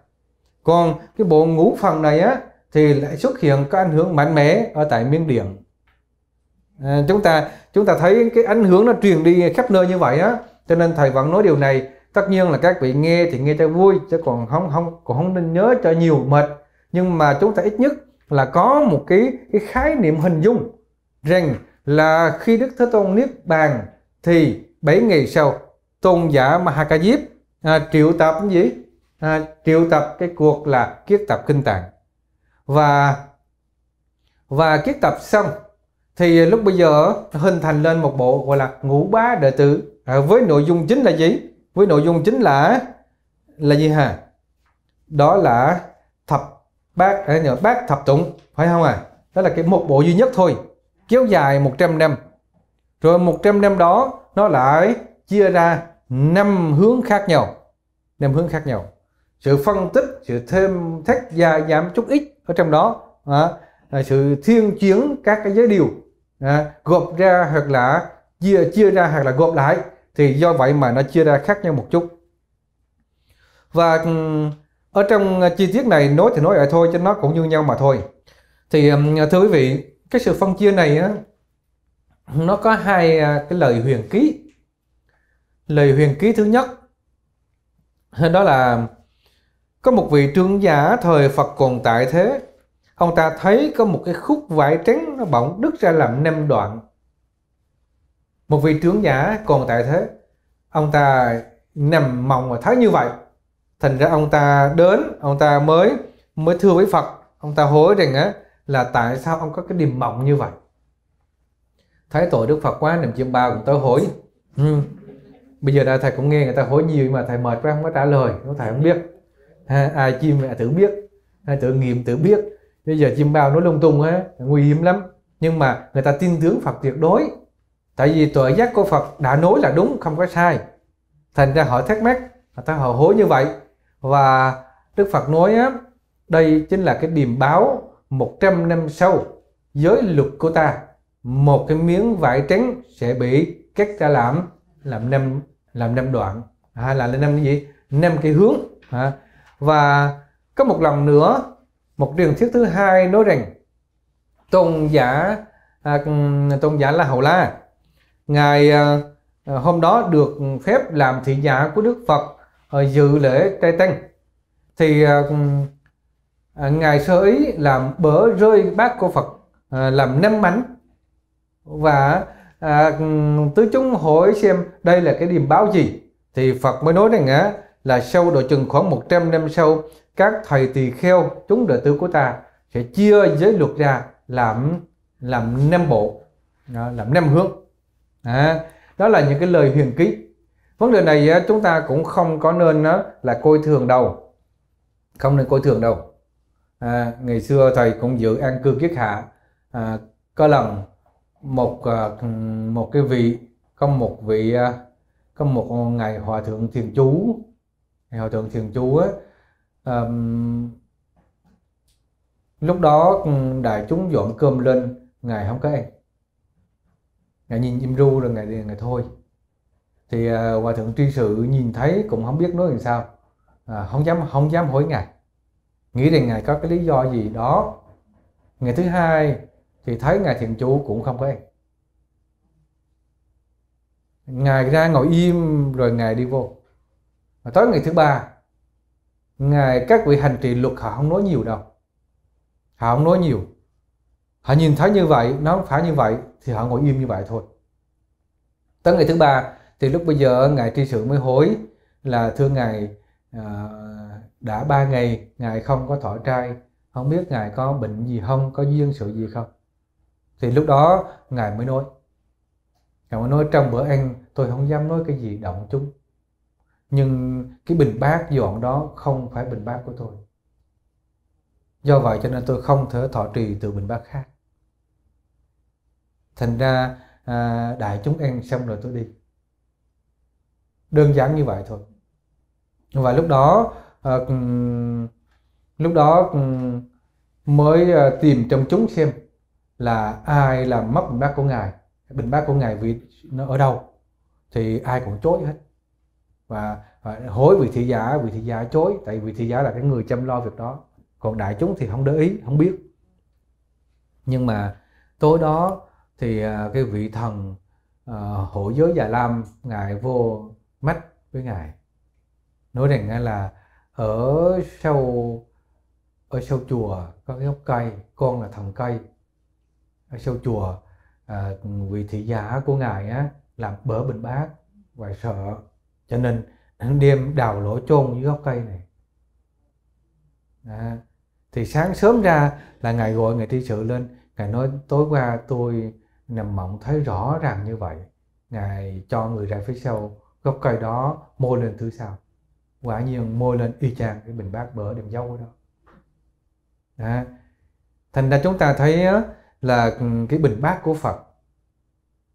còn cái bộ ngũ phần này á thì lại xuất hiện có ảnh hưởng mạnh mẽ ở tại Miên Điện à, chúng ta chúng ta thấy cái ảnh hưởng nó truyền đi khắp nơi như vậy á cho nên thầy vẫn nói điều này tất nhiên là các vị nghe thì nghe cho vui chứ còn không không còn không nên nhớ cho nhiều mệt nhưng mà chúng ta ít nhất là có một cái cái khái niệm hình dung rằng là khi Đức Thế Tôn niết bàn thì 7 ngày sau tôn giả Mahakajip à, triệu tập cái gì à, triệu tập cái cuộc là kiết tập kinh tạng và và kiết tập xong thì lúc bây giờ hình thành lên một bộ gọi là ngũ bá đệ tử à, với nội dung chính là gì với nội dung chính là là gì hả đó là thập bát để à, nhờ thập tụng phải không à đó là cái một bộ duy nhất thôi kéo dài 100 năm rồi 100 năm đó nó lại chia ra năm hướng khác nhau năm hướng khác nhau sự phân tích sự thêm thắt và giảm chút ít ở trong đó à, à, sự thiên chuyển các cái giới điều à, gộp ra hoặc là chia chia ra hoặc là gộp lại thì do vậy mà nó chia ra khác nhau một chút và ở trong ờ, chi tiết này nói thì nói lại thôi chứ nó cũng như nhau mà thôi thì thưa quý vị cái sự phân chia này á, nó có hai à, cái lời huyền ký lời huyền ký thứ nhất đó là có một vị trương giả thời Phật còn tại thế ông ta thấy có một cái khúc vải trắng nó bỗng đứt ra làm năm đoạn một vị trướng giả còn tại thế ông ta nằm mộng và thấy như vậy thành ra ông ta đến ông ta mới mới thưa với phật ông ta hối rằng á là tại sao ông có cái điềm mộng như vậy thấy tội đức phật quá niệm chiêm bao cũng tới hối ừ. bây giờ đây thầy cũng nghe người ta hối nhiều mà thầy mệt quá không có trả lời nó thầy không biết ha, ai chim mẹ tự biết ha, tự nghiệm tự biết bây giờ chim bao nó lung tung á nguy hiểm lắm nhưng mà người ta tin tưởng phật tuyệt đối tại vì tuệ giác của phật đã nói là đúng không có sai thành ra họ thắc mắc người ta họ hối như vậy và Đức Phật nói á, đây chính là cái điềm báo 100 năm sau giới luật của ta một cái miếng vải trắng sẽ bị các ta làm làm năm làm năm đoạn hay à, là năm cái gì năm cái hướng à, và có một lần nữa một truyền thuyết thứ hai nói rằng tôn giả à, tôn giả la hầu la ngài à, hôm đó được phép làm thị giả của đức phật Ờ, dự lễ trai tăng thì ờ, ờ, ngài sơ ý làm bỡ rơi bát của phật làm năm bánh và à, tứ chúng hỏi xem đây là cái điềm báo gì thì Phật mới nói rằng á là sau độ chừng khoảng 100 năm sau các thầy tỳ kheo chúng đệ tử của ta sẽ chia giới luật ra làm làm năm bộ làm năm hướng à, đó là những cái lời huyền ký vấn đề này chúng ta cũng không có nên là coi thường đâu không nên coi thường đâu à, ngày xưa thầy cũng dự an cư kiết hạ à, có lần một à, một cái vị có một vị à, có một ngày hòa thượng thiền chú ngày hòa thượng thiền chú á um, lúc đó ừ, đại chúng dọn cơm lên ngài không có ăn ngài nhìn im ru rồi ngài ngài thôi thì à, hòa thượng tri sự nhìn thấy cũng không biết nói làm sao à, không dám không dám hỏi ngài nghĩ rằng ngài có cái lý do gì đó ngày thứ hai thì thấy ngài thiện chủ cũng không có ăn ngài ra ngồi im rồi ngài đi vô và tới ngày thứ ba ngài các vị hành trì luật họ không nói nhiều đâu họ không nói nhiều họ nhìn thấy như vậy nó phải như vậy thì họ ngồi im như vậy thôi tới ngày thứ ba thì lúc bây giờ ngài tri sự mới hối là thưa ngài à, đã ba ngày ngài không có thọ trai không biết ngài có bệnh gì không có duyên sự gì không thì lúc đó ngài mới nói ngài mới nói trong bữa ăn tôi không dám nói cái gì động chúng nhưng cái bình bát dọn đó không phải bình bát của tôi do vậy cho nên tôi không thể thọ trì từ bình bát khác thành ra à, đại chúng ăn xong rồi tôi đi đơn giản như vậy thôi và lúc đó ờ, ừ, lúc đó ừ, mới ờ, tìm trong chúng xem là ai là mất bình bát của ngài bình bát của ngài vì nó ở đâu thì ai cũng chối hết và, và hối vị thị giả vị thị giả chối tại vì thị giả là cái người chăm lo việc đó còn đại chúng thì không để ý không biết nhưng mà tối đó thì ờ, cái vị thần uh, hộ giới già lam ngài vô mắt với ngài nói rằng là ở sâu ở sâu chùa có cái gốc cây con là thần cây ở sâu chùa à, vị thị giả của ngài á làm bỡ bình bác và sợ cho nên hắn đêm đào lỗ chôn dưới gốc cây này à, thì sáng sớm ra là ngài gọi ngài thi sự lên ngài nói tối qua tôi nằm mộng thấy rõ ràng như vậy ngài cho người ra phía sau gốc cây đó môi lên thứ sau quả nhiên môi lên y chang cái bình bát bỡ đem dâu đó à. thành ra chúng ta thấy là cái bình bát của phật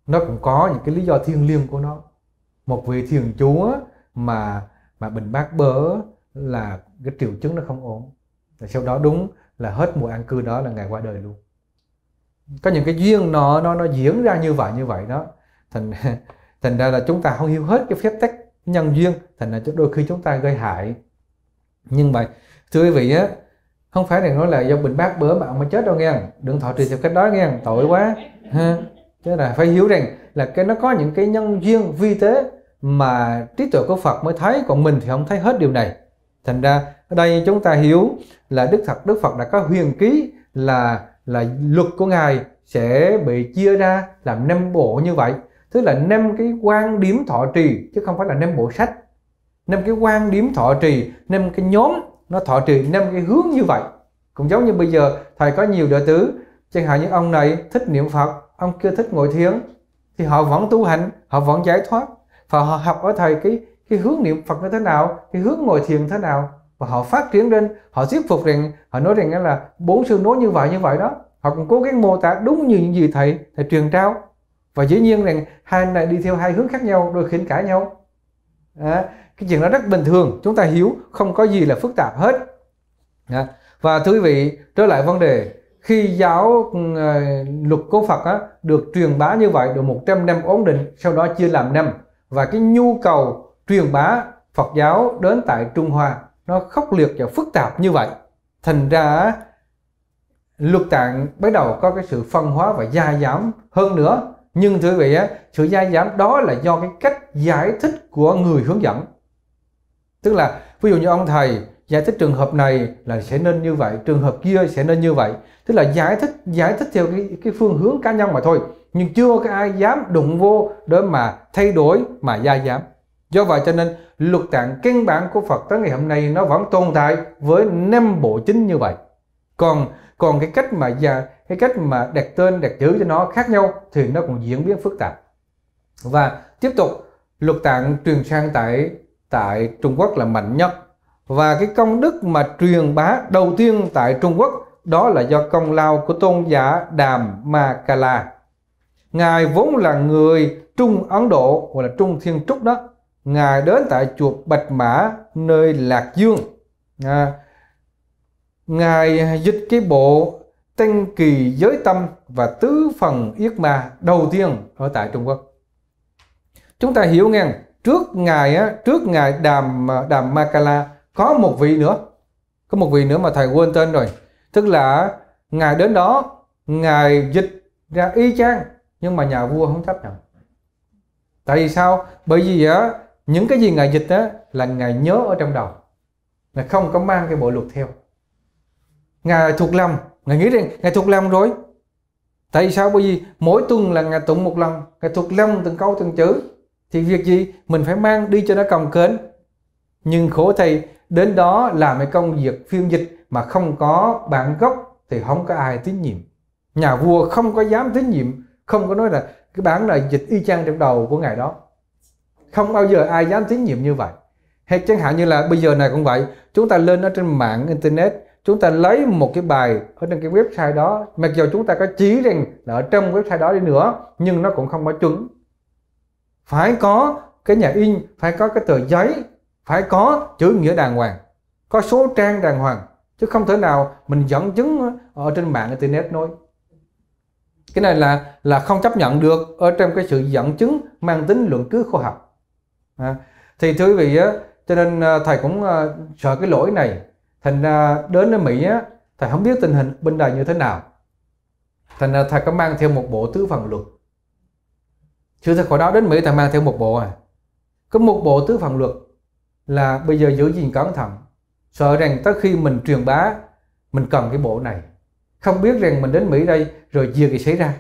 nó cũng có những cái lý do thiêng liêng của nó một vị thiền chúa mà mà bình bát bỡ là cái triệu chứng nó không ổn rồi sau đó đúng là hết mùa an cư đó là ngày qua đời luôn có những cái duyên nó nó nó diễn ra như vậy như vậy đó thành thành ra là chúng ta không hiểu hết cái phép tắc nhân duyên thành ra đôi khi chúng ta gây hại nhưng mà thưa quý vị á không phải là nói là do bệnh bát bữa mà ông mới chết đâu nghe đừng thọ trì theo cách đó nghe tội quá ha chứ là phải hiểu rằng là cái nó có những cái nhân duyên vi tế mà trí tuệ của Phật mới thấy còn mình thì không thấy hết điều này thành ra ở đây chúng ta hiểu là Đức Phật Đức Phật đã có huyền ký là là luật của ngài sẽ bị chia ra làm năm bộ như vậy tức là năm cái quan điểm thọ trì chứ không phải là năm bộ sách năm cái quan điểm thọ trì năm cái nhóm nó thọ trì năm cái hướng như vậy cũng giống như bây giờ thầy có nhiều đệ tử chẳng hạn như ông này thích niệm phật ông kia thích ngồi thiền thì họ vẫn tu hành họ vẫn giải thoát và họ học ở thầy cái cái hướng niệm phật như thế nào cái hướng ngồi thiền thế nào và họ phát triển lên họ tiếp phục rằng họ nói rằng là bốn xương nối như vậy như vậy đó họ cũng cố gắng mô tả đúng như những gì thầy thầy truyền trao và dĩ nhiên rằng hai này đi theo hai hướng khác nhau đôi khiến cãi nhau à, cái chuyện đó rất bình thường chúng ta hiểu không có gì là phức tạp hết à, và thưa quý vị trở lại vấn đề khi giáo uh, luật của Phật á, được truyền bá như vậy được 100 năm ổn định sau đó chia làm năm và cái nhu cầu truyền bá Phật giáo đến tại Trung Hoa nó khốc liệt và phức tạp như vậy thành ra luật tạng bắt đầu có cái sự phân hóa và gia giảm hơn nữa nhưng thưa quý vị á, sự dai giảm đó là do cái cách giải thích của người hướng dẫn tức là ví dụ như ông thầy giải thích trường hợp này là sẽ nên như vậy trường hợp kia sẽ nên như vậy tức là giải thích giải thích theo cái, cái phương hướng cá nhân mà thôi nhưng chưa có ai dám đụng vô để mà thay đổi mà gia giảm do vậy cho nên luật tạng căn bản của Phật tới ngày hôm nay nó vẫn tồn tại với năm bộ chính như vậy còn còn cái cách mà già cái cách mà đặt tên đặt chữ cho nó khác nhau thì nó cũng diễn biến phức tạp và tiếp tục luật tạng truyền sang tại tại Trung Quốc là mạnh nhất và cái công đức mà truyền bá đầu tiên tại Trung Quốc đó là do công lao của tôn giả Đàm Ma Ca La ngài vốn là người Trung Ấn Độ hoặc là Trung Thiên Trúc đó ngài đến tại chùa Bạch Mã nơi Lạc Dương à, ngài dịch cái bộ Tinh kỳ giới tâm và tứ phần yết ma đầu tiên ở tại Trung Quốc. Chúng ta hiểu nghe, trước ngài á, trước ngài Đàm à, Đàm Makala có một vị nữa. Có một vị nữa mà thầy quên tên rồi. Tức là ngài đến đó, ngài dịch ra y chang nhưng mà nhà vua không chấp nhận. Tại vì sao? Bởi vì á, những cái gì ngài dịch á là ngài nhớ ở trong đầu. Ngài không có mang cái bộ luật theo. Ngài thuộc lòng ngài nghĩ rằng ngài thuộc lòng rồi tại sao bởi vì mỗi tuần là ngài tụng một lần ngài thuộc lòng từng câu từng chữ thì việc gì mình phải mang đi cho nó còng kênh nhưng khổ thầy đến đó làm cái công việc phiên dịch mà không có bản gốc thì không có ai tín nhiệm nhà vua không có dám tín nhiệm không có nói là cái bản là dịch y chang trong đầu của ngài đó không bao giờ ai dám tín nhiệm như vậy hay chẳng hạn như là bây giờ này cũng vậy chúng ta lên ở trên mạng internet chúng ta lấy một cái bài ở trên cái website đó mặc dù chúng ta có chỉ rằng là ở trong website đó đi nữa nhưng nó cũng không có chuẩn phải có cái nhà in phải có cái tờ giấy phải có chữ nghĩa đàng hoàng có số trang đàng hoàng chứ không thể nào mình dẫn chứng ở trên mạng internet nói cái này là là không chấp nhận được ở trong cái sự dẫn chứng mang tính luận cứ khoa học à, thì thưa quý vị cho nên à, thầy cũng à, sợ cái lỗi này thành ra đến ở Mỹ á thầy không biết tình hình bên này như thế nào thành ra thầy có mang theo một bộ tứ phần luật chứ thầy khỏi đó đến Mỹ thầy mang theo một bộ à có một bộ tứ phần luật là bây giờ giữ gìn cẩn thận sợ rằng tới khi mình truyền bá mình cần cái bộ này không biết rằng mình đến Mỹ đây rồi việc gì xảy ra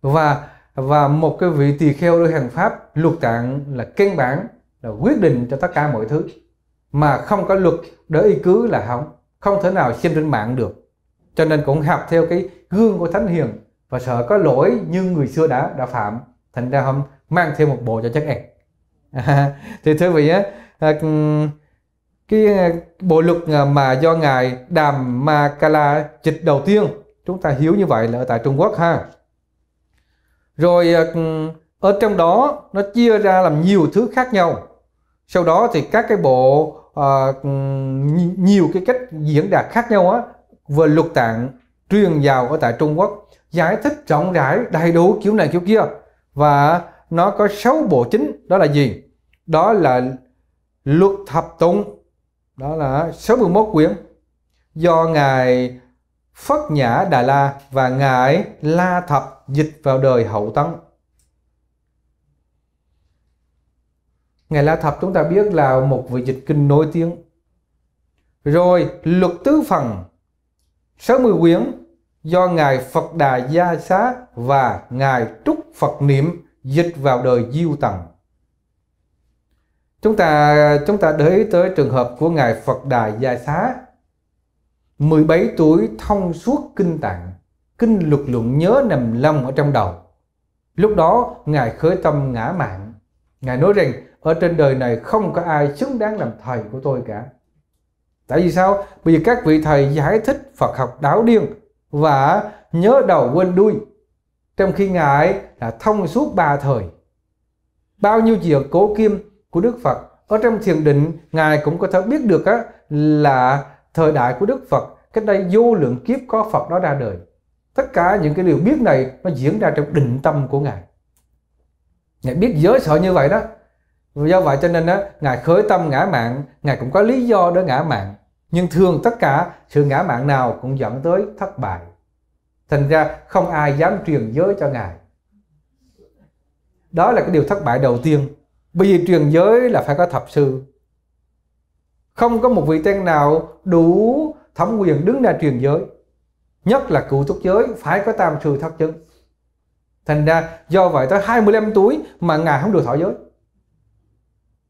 và và một cái vị tỳ kheo đưa hàng pháp luật tạng là căn bản là quyết định cho tất cả mọi thứ mà không có luật để y cứ là không không thể nào xem trên mạng được cho nên cũng học theo cái gương của thánh hiền và sợ có lỗi như người xưa đã đã phạm thành ra không mang theo một bộ cho chắc ăn (laughs) thì thưa vị á à, ừ, cái bộ luật mà do ngài Đàm Ma Kala dịch đầu tiên chúng ta hiểu như vậy là ở tại Trung Quốc ha rồi à, ừ, ở trong đó nó chia ra làm nhiều thứ khác nhau sau đó thì các cái bộ uh, nhiều cái cách diễn đạt khác nhau á vừa luật tạng truyền vào ở tại Trung Quốc giải thích rộng rãi đầy đủ kiểu này kiểu kia và nó có 6 bộ chính đó là gì đó là luật thập tụng đó là 61 quyển do ngài Phất Nhã Đà La và ngài La Thập dịch vào đời hậu tấn Ngài La Thập chúng ta biết là một vị dịch kinh nổi tiếng. Rồi luật tứ phần 60 quyển do Ngài Phật Đà Gia Xá và Ngài Trúc Phật Niệm dịch vào đời Diêu Tần. Chúng ta chúng ta để ý tới trường hợp của Ngài Phật Đà Gia Xá 17 tuổi thông suốt kinh tạng, kinh luật luận nhớ nằm lòng ở trong đầu. Lúc đó Ngài khởi tâm ngã mạng Ngài nói rằng ở trên đời này không có ai xứng đáng làm thầy của tôi cả. Tại vì sao? Bởi vì các vị thầy giải thích Phật học đáo điên và nhớ đầu quên đuôi. Trong khi Ngài là thông suốt ba thời. Bao nhiêu việc cố kim của Đức Phật ở trong thiền định Ngài cũng có thể biết được á, là thời đại của Đức Phật cách đây vô lượng kiếp có Phật đó ra đời. Tất cả những cái điều biết này nó diễn ra trong định tâm của Ngài ngài biết giới sợ như vậy đó do vậy cho nên đó, ngài khởi tâm ngã mạng ngài cũng có lý do để ngã mạng nhưng thường tất cả sự ngã mạng nào cũng dẫn tới thất bại thành ra không ai dám truyền giới cho ngài đó là cái điều thất bại đầu tiên bởi vì truyền giới là phải có thập sư không có một vị tên nào đủ thẩm quyền đứng ra truyền giới nhất là cựu túc giới phải có tam sư thất chứng Thành ra do vậy tới 25 tuổi mà ngài không được thọ giới.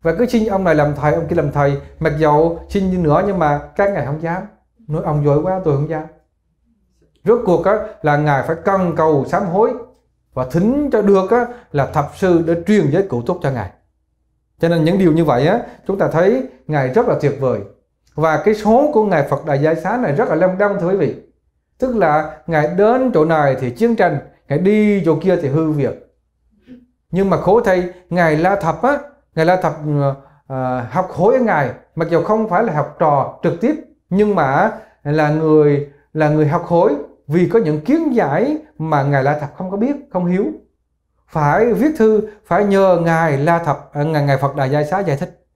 Và cứ xin ông này làm thầy, ông kia làm thầy, mặc dầu xin như nữa nhưng mà các ngài không dám. Nói ông giỏi quá tôi không dám. Rốt cuộc á, là ngài phải cần cầu sám hối và thính cho được á, là thập sư để truyền giới cụ túc cho ngài. Cho nên những điều như vậy á, chúng ta thấy ngài rất là tuyệt vời. Và cái số của ngài Phật Đại giai Xá này rất là long đong thưa quý vị. Tức là ngài đến chỗ này thì chiến tranh, ngài đi chỗ kia thì hư việc nhưng mà khổ thầy ngài la thập á ngài la thập uh, học khối ở ngài mặc dù không phải là học trò trực tiếp nhưng mà là người là người học khối vì có những kiến giải mà ngài la thập không có biết không hiểu phải viết thư phải nhờ ngài la thập ờ, ngài ngài phật đại giai xá giải thích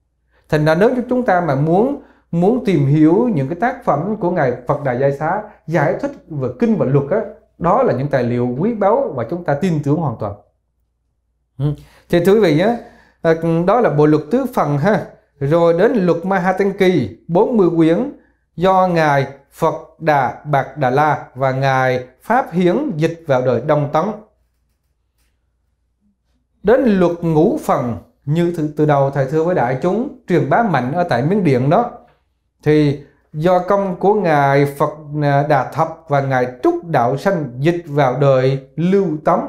thành ra nếu chúng ta mà muốn muốn tìm hiểu những cái tác phẩm của ngài phật đại giai xá giải thích về kinh và luật á đó là những tài liệu quý báu và chúng ta tin tưởng hoàn toàn ừ. thì thưa quý vị nhé à, đó là bộ luật tứ phần ha rồi đến luật Mahatanki 40 quyển do ngài Phật Đà Bạc Đà La và ngài Pháp Hiến dịch vào đời Đông Tấn đến luật ngũ phần như từ đầu thầy thưa với đại chúng truyền bá mạnh ở tại Miến Điện đó thì do công của ngài Phật à, Đà Thập và ngài Trúc Đạo Sanh dịch vào đời Lưu Tống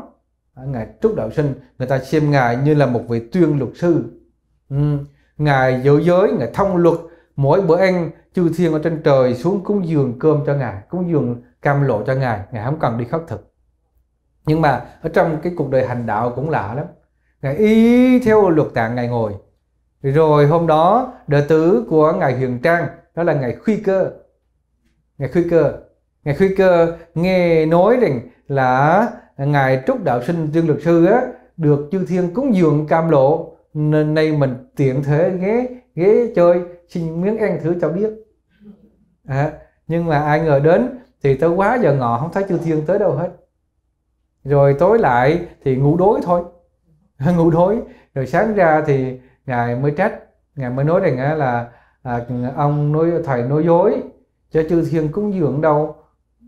à, ngài Trúc Đạo Sinh người ta xem ngài như là một vị tuyên luật sư ừ, ngài giữ giới ngài thông luật mỗi bữa ăn chư thiên ở trên trời xuống cúng dường cơm cho ngài cúng dường cam lộ cho ngài ngài không cần đi khất thực nhưng mà ở trong cái cuộc đời hành đạo cũng lạ lắm ngài y theo luật tạng ngài ngồi rồi hôm đó đệ tử của ngài Huyền Trang đó là ngày khuy cơ ngày khuy cơ ngày khuy cơ nghe nói rằng là ngài trúc đạo sinh dương luật sư á được chư thiên cúng dường cam lộ nên nay mình tiện thể ghé ghé chơi xin miếng ăn thử cho biết à, nhưng mà ai ngờ đến thì tới quá giờ ngọ không thấy chư thiên tới đâu hết rồi tối lại thì ngủ đói thôi (laughs) ngủ đói rồi sáng ra thì ngài mới trách ngài mới nói rằng là à, ông nói thầy nói dối cho chư thiên cúng dường đâu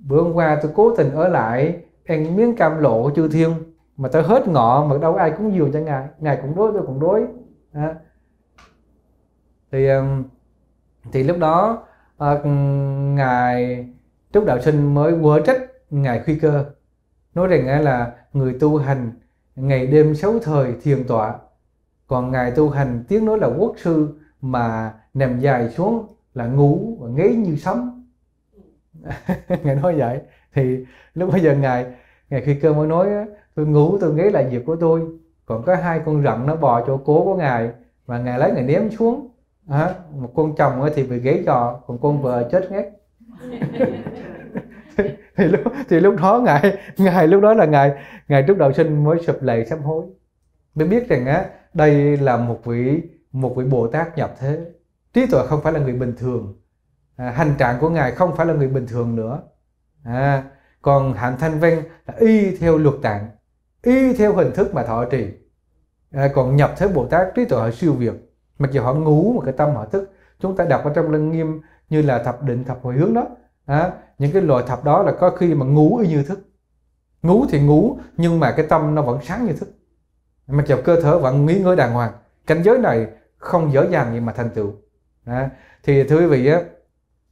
bữa hôm qua tôi cố tình ở lại ăn miếng cam lộ chư thiên mà tôi hết ngọ mà đâu ai cúng dường cho ngài ngài cũng đối tôi cũng đối à. thì um, thì lúc đó à, ngài trúc đạo sinh mới quở trách ngài khuy cơ nói rằng là người tu hành ngày đêm sáu thời thiền tọa còn ngài tu hành tiếng nói là quốc sư mà nằm dài xuống là ngủ và ngáy như sấm (laughs) ngài nói vậy thì lúc bây giờ ngài ngài khi cơ mới nói tôi ngủ tôi ngáy là việc của tôi còn có hai con rận nó bò chỗ cố của ngài và ngài lấy ngài ném xuống à, một con chồng thì bị ghế giò còn con vợ chết ngát (laughs) thì, lúc thì lúc đó ngài ngài lúc đó là ngài ngài trước đầu sinh mới sụp lệ sám hối mới biết rằng á đây là một vị một vị bồ tát nhập thế trí tuệ không phải là người bình thường à, hành trạng của ngài không phải là người bình thường nữa à, còn hạnh thanh văn là y theo luật tạng y theo hình thức mà thọ trì à, còn nhập thế bồ tát trí tuệ họ siêu việt mặc dù họ ngủ một cái tâm họ thức chúng ta đọc ở trong lăng nghiêm như là thập định thập hồi hướng đó à, những cái loại thập đó là có khi mà ngủ y như thức ngủ thì ngủ nhưng mà cái tâm nó vẫn sáng như thức mặc dù cơ thể vẫn nghĩ ngơi đàng hoàng cảnh giới này không dễ dàng gì mà thành tựu à, thì thưa quý vị á,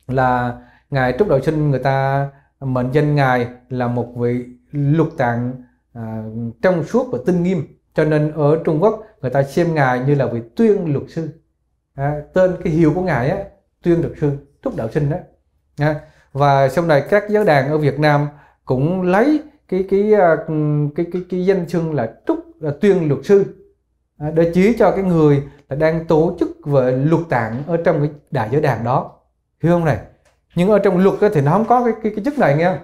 là ngài trúc đạo sinh người ta mệnh danh ngài là một vị lục tạng à, trong suốt và tinh nghiêm cho nên ở trung quốc người ta xem ngài như là vị tuyên luật sư à, tên cái hiệu của ngài á tuyên luật sư trúc đạo sinh đó à, và sau này các giáo đàn ở việt nam cũng lấy cái cái à, cái cái, cái danh xưng là trúc là tuyên luật sư à, để chỉ cho cái người là đang tổ chức và luật tạng ở trong cái đại giới đàn đó hiểu không này nhưng ở trong luật thì nó không có cái, cái, cái chức này nghe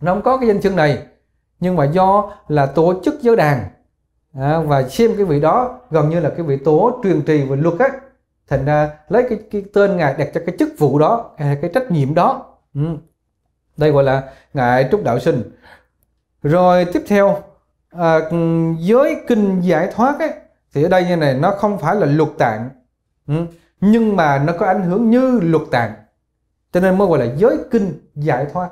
nó không có cái danh xưng này nhưng mà do là tổ chức giới đàn à, và xem cái vị đó gần như là cái vị tổ truyền trì về luật á thành ra lấy cái, cái tên ngài đặt cho cái chức vụ đó cái trách nhiệm đó ừ. đây gọi là ngài trúc đạo sinh rồi tiếp theo à, ừ, giới kinh giải thoát ấy, thì ở đây như này nó không phải là luật tạng Ừ. nhưng mà nó có ảnh hưởng như luật tạng cho nên mới gọi là giới kinh giải thoát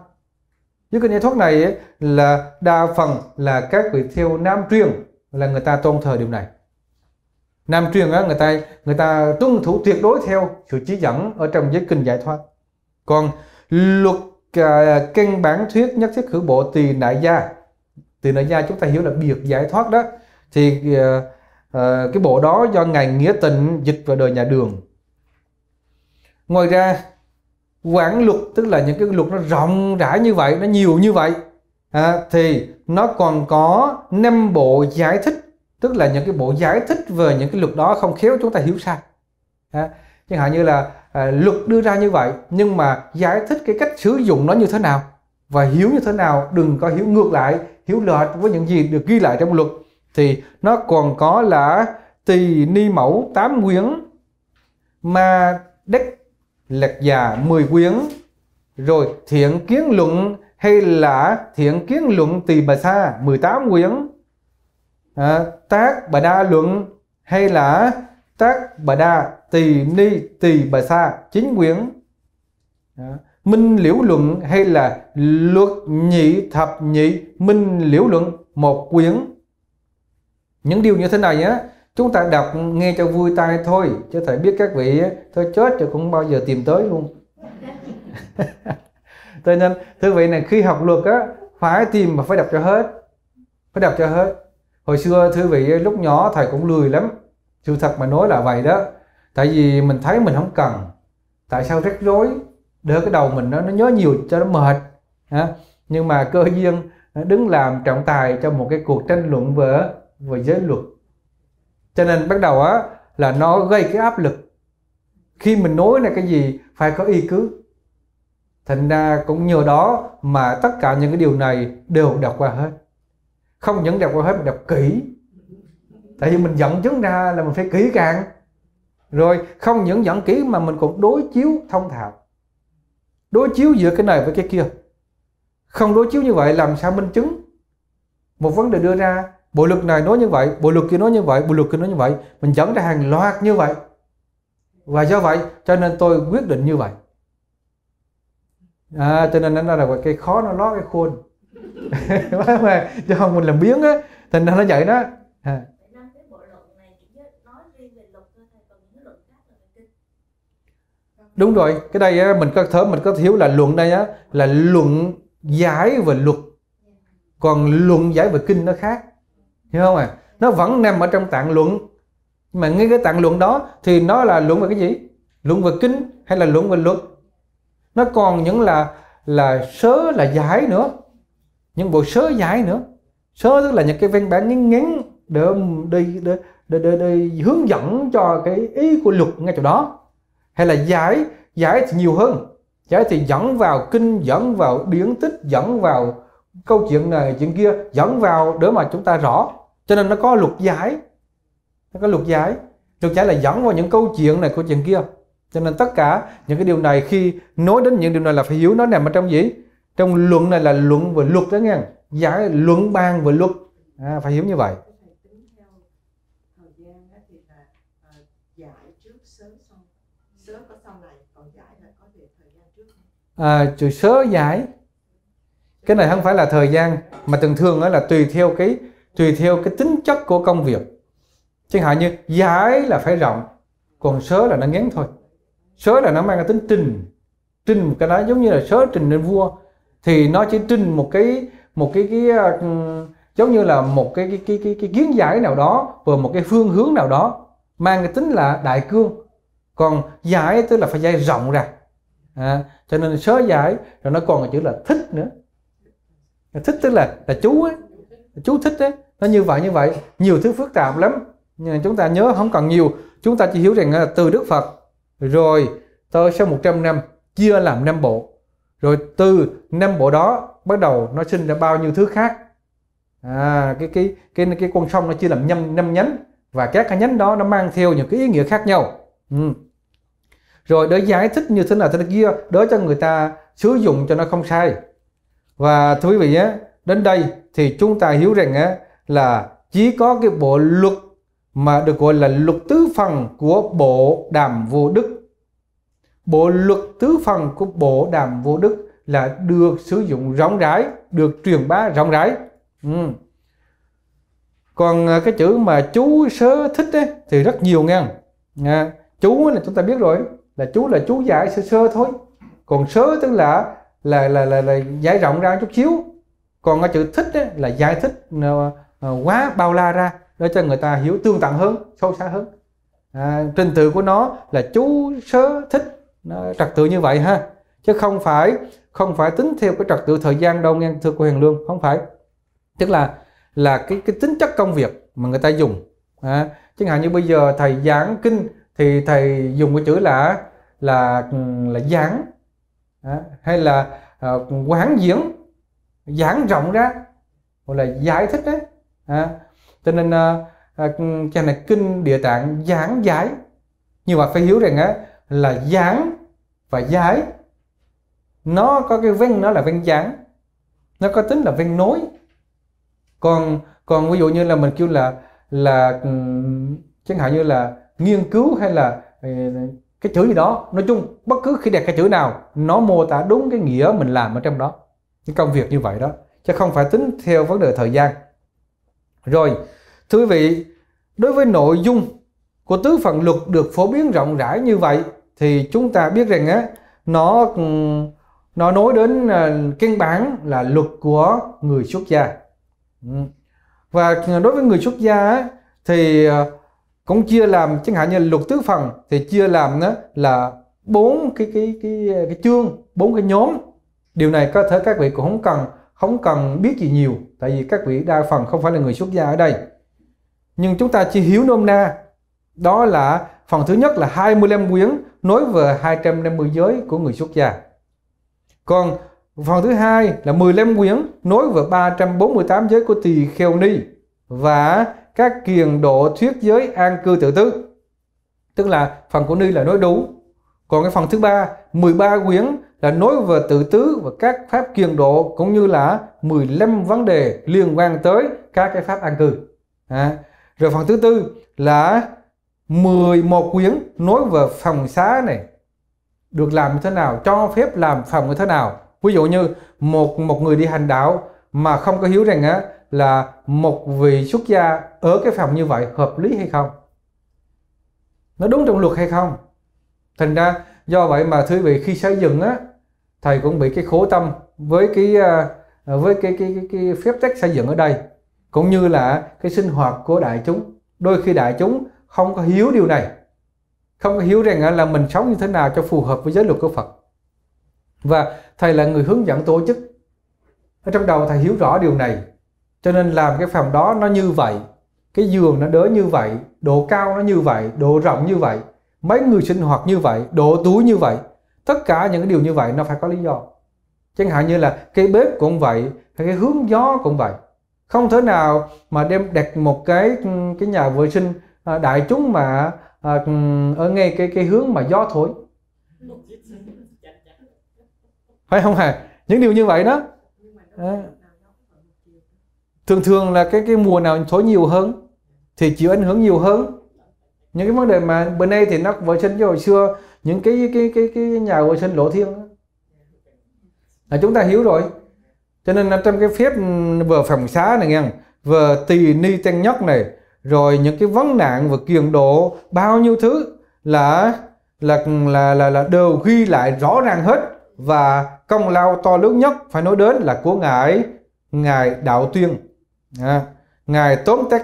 giới kinh giải thoát này là đa phần là các vị theo nam truyền là người ta tôn thờ điều này nam truyền á người ta người ta tuân thủ tuyệt đối theo sự chỉ dẫn ở trong giới kinh giải thoát còn luật à, căn bản thuyết nhất thiết khử bộ tỳ nại gia tỳ nại gia chúng ta hiểu là biệt giải thoát đó thì à, Ờ, cái bộ đó do ngài nghĩa tình dịch vào đời nhà đường ngoài ra quản luật tức là những cái luật nó rộng rãi như vậy nó nhiều như vậy à, thì nó còn có năm bộ giải thích tức là những cái bộ giải thích về những cái luật đó không khéo chúng ta hiểu sai à, chẳng hạn như là à, luật đưa ra như vậy nhưng mà giải thích cái cách sử dụng nó như thế nào và hiểu như thế nào đừng có hiểu ngược lại hiểu lệch với những gì được ghi lại trong luật thì nó còn có là tỳ ni mẫu tám quyển ma đích lệch già mười quyển rồi thiện kiến luận hay là thiện kiến luận tỳ bà sa mười tám quyển à, tác bà đa luận hay là tác bà đa tỳ ni tỳ bà sa chín quyển à, minh liễu luận hay là luật nhị thập nhị minh liễu luận một quyển những điều như thế này á chúng ta đọc nghe cho vui tai thôi chứ thầy biết các vị á, thôi chết rồi cũng bao giờ tìm tới luôn (laughs) cho nên thưa vị này khi học luật á phải tìm mà phải đọc cho hết phải đọc cho hết hồi xưa thưa vị lúc nhỏ thầy cũng lười lắm sự thật mà nói là vậy đó tại vì mình thấy mình không cần tại sao rắc rối đỡ cái đầu mình nó, nó nhớ nhiều cho nó mệt nhưng mà cơ duyên đứng làm trọng tài cho một cái cuộc tranh luận về và giới luật cho nên bắt đầu á là nó gây cái áp lực khi mình nói là cái gì phải có y cứ thành ra cũng nhờ đó mà tất cả những cái điều này đều đọc qua hết không những đọc qua hết mà đọc kỹ tại vì mình dẫn chứng ra là mình phải kỹ càng rồi không những dẫn kỹ mà mình cũng đối chiếu thông thạo đối chiếu giữa cái này với cái kia không đối chiếu như vậy làm sao minh chứng một vấn đề đưa ra bộ luật này nói như vậy bộ luật kia nói như vậy bộ luật kia nói như vậy mình dẫn ra hàng loạt như vậy và do vậy cho nên tôi quyết định như vậy à, cho nên nó là cái khó nó ló cái khuôn, (laughs) mà chứ không mình làm biến á thành ra nó vậy đó à. đúng rồi cái đây á mình có thớ mình có thiếu là luận đây á là luận giải về luật còn luận giải về kinh nó khác hiểu không ạ à? nó vẫn nằm ở trong tạng luận mà ngay cái tạng luận đó thì nó là luận về cái gì luận về kinh hay là luận về luật nó còn những là là sớ là giải nữa những bộ sớ giải nữa sớ tức là những cái văn bản ngắn ngắn để để, để, để, để, để hướng dẫn cho cái ý của luật ngay chỗ đó hay là giải giải thì nhiều hơn giải thì dẫn vào kinh dẫn vào điển tích dẫn vào câu chuyện này chuyện kia dẫn vào để mà chúng ta rõ cho nên nó có luật giải nó có luật giải luật giải là dẫn vào những câu chuyện này câu chuyện kia cho nên tất cả những cái điều này khi nói đến những điều này là phải hiểu nó nằm ở trong gì trong luận này là luận về luật đó nghe giải luận ban về luật à, phải hiểu như vậy à, sớ giải cái này không phải là thời gian mà thường thường là tùy theo cái tùy theo cái tính chất của công việc chẳng hạn như giải là phải rộng còn sớ là nó ngắn thôi sớ là nó mang cái tính trình trình cái đó giống như là sớ trình lên vua thì nó chỉ trình một cái một cái cái um, giống như là một cái cái cái cái, cái kiến giải nào đó và một cái phương hướng nào đó mang cái tính là đại cương còn giải tức là phải giải rộng ra à, cho nên sớ giải rồi nó còn là chữ là thích nữa thích tức là là chú ấy chú thích đấy nó như vậy như vậy nhiều thứ phức tạp lắm nhưng chúng ta nhớ không cần nhiều chúng ta chỉ hiểu rằng là từ Đức Phật rồi tới sau 100 năm chia làm năm bộ rồi từ năm bộ đó bắt đầu nó sinh ra bao nhiêu thứ khác à, cái cái cái cái con sông nó chia làm năm năm nhánh và các cái nhánh đó nó mang theo những cái ý nghĩa khác nhau ừ. rồi để giải thích như thế nào thế kia đó cho người ta sử dụng cho nó không sai và thưa quý vị á đến đây thì chúng ta hiểu rằng á, là chỉ có cái bộ luật mà được gọi là luật tứ phần của bộ đàm vô đức bộ luật tứ phần của bộ đàm vô đức là được sử dụng rộng rãi được truyền bá rộng rãi ừ. còn à, cái chữ mà chú sớ thích ấy, thì rất nhiều nha à, chú là chúng ta biết rồi là chú là chú giải sơ sơ thôi còn sớ tức là là là là, là giải rộng ra chút xíu còn cái chữ thích ấy, là giải thích ờ, ờ, quá bao la ra để cho người ta hiểu tương tận hơn sâu xa hơn à, trình tự của nó là chú sớ thích nó trật tự như vậy ha chứ không phải không phải tính theo cái trật tự thời gian đâu nghe thưa cô Hiền Lương không phải tức là là cái cái tính chất công việc mà người ta dùng à, chẳng hạn như bây giờ thầy giảng kinh thì thầy dùng cái chữ là là là giảng à, hay là à, quán diễn giảng rộng ra hoặc là giải thích đấy à, cho nên à, à, cha này kinh địa tạng giảng giải nhưng mà phải hiểu rằng á là giảng và giải nó có cái ven nó là ven giảng nó có tính là ven nối còn còn ví dụ như là mình kêu là là chẳng hạn như là nghiên cứu hay là ờ, cái chữ gì đó nói chung bất cứ khi đặt cái chữ nào nó mô tả đúng cái nghĩa mình làm ở trong đó những công việc như vậy đó chứ không phải tính theo vấn đề thời gian rồi thưa quý vị đối với nội dung của tứ phần luật được phổ biến rộng rãi như vậy thì chúng ta biết rằng á nó ừ, nó nói đến à, căn bản là luật của người xuất gia ừ. và đối với người xuất gia thì à, cũng chia làm chẳng hạn như luật tứ phần thì chia làm đó là bốn cái cái cái cái chương bốn cái nhóm điều này có thể các vị cũng không cần không cần biết gì nhiều tại vì các vị đa phần không phải là người xuất gia ở đây nhưng chúng ta chỉ hiếu nôm na đó là phần thứ nhất là 25 quyển nói về 250 giới của người xuất gia còn phần thứ hai là 15 quyển nói về 348 giới của tỳ kheo ni và các kiền độ thuyết giới an cư tự tứ tức là phần của ni là nói đủ còn cái phần thứ ba 13 quyển là nối về tự tứ và các pháp kiền độ cũng như là 15 vấn đề liên quan tới các cái pháp an cư. À. Rồi phần thứ tư là 11 quyển nối về phòng xá này được làm như thế nào, cho phép làm phòng như thế nào. Ví dụ như một một người đi hành đạo mà không có hiểu rằng á là một vị xuất gia ở cái phòng như vậy hợp lý hay không. Nó đúng trong luật hay không. Thành ra do vậy mà thưa vị khi xây dựng á thầy cũng bị cái khổ tâm với cái à, với cái cái cái, cái phép tắc xây dựng ở đây cũng như là cái sinh hoạt của đại chúng đôi khi đại chúng không có hiểu điều này không có hiểu rằng là mình sống như thế nào cho phù hợp với giới luật của Phật và thầy là người hướng dẫn tổ chức ở trong đầu thầy hiểu rõ điều này cho nên làm cái phòng đó nó như vậy cái giường nó đỡ như vậy độ cao nó như vậy độ rộng như vậy mấy người sinh hoạt như vậy độ túi như vậy tất cả những cái điều như vậy nó phải có lý do chẳng hạn như là cái bếp cũng vậy hay cái hướng gió cũng vậy không thể nào mà đem đặt một cái cái nhà vệ sinh à, đại chúng mà à, ở ngay cái cái hướng mà gió thổi phải không hề những điều như vậy đó ờ. thường thường là cái cái mùa nào thổi nhiều hơn thì chịu ảnh hưởng nhiều hơn những cái vấn đề mà bữa nay thì nó vệ sinh như hồi xưa những cái cái cái cái nhà vệ sinh lộ thiên là chúng ta hiểu rồi cho nên là trong cái phép ừ, vừa phòng xá này nghe vừa tỳ ni tăng nhóc này rồi những cái vấn nạn và kiền độ bao nhiêu thứ là là là là, là đều ghi lại rõ ràng hết và công lao to lớn nhất phải nói đến là của ngài ngài đạo tuyên à, ngài tóm tắt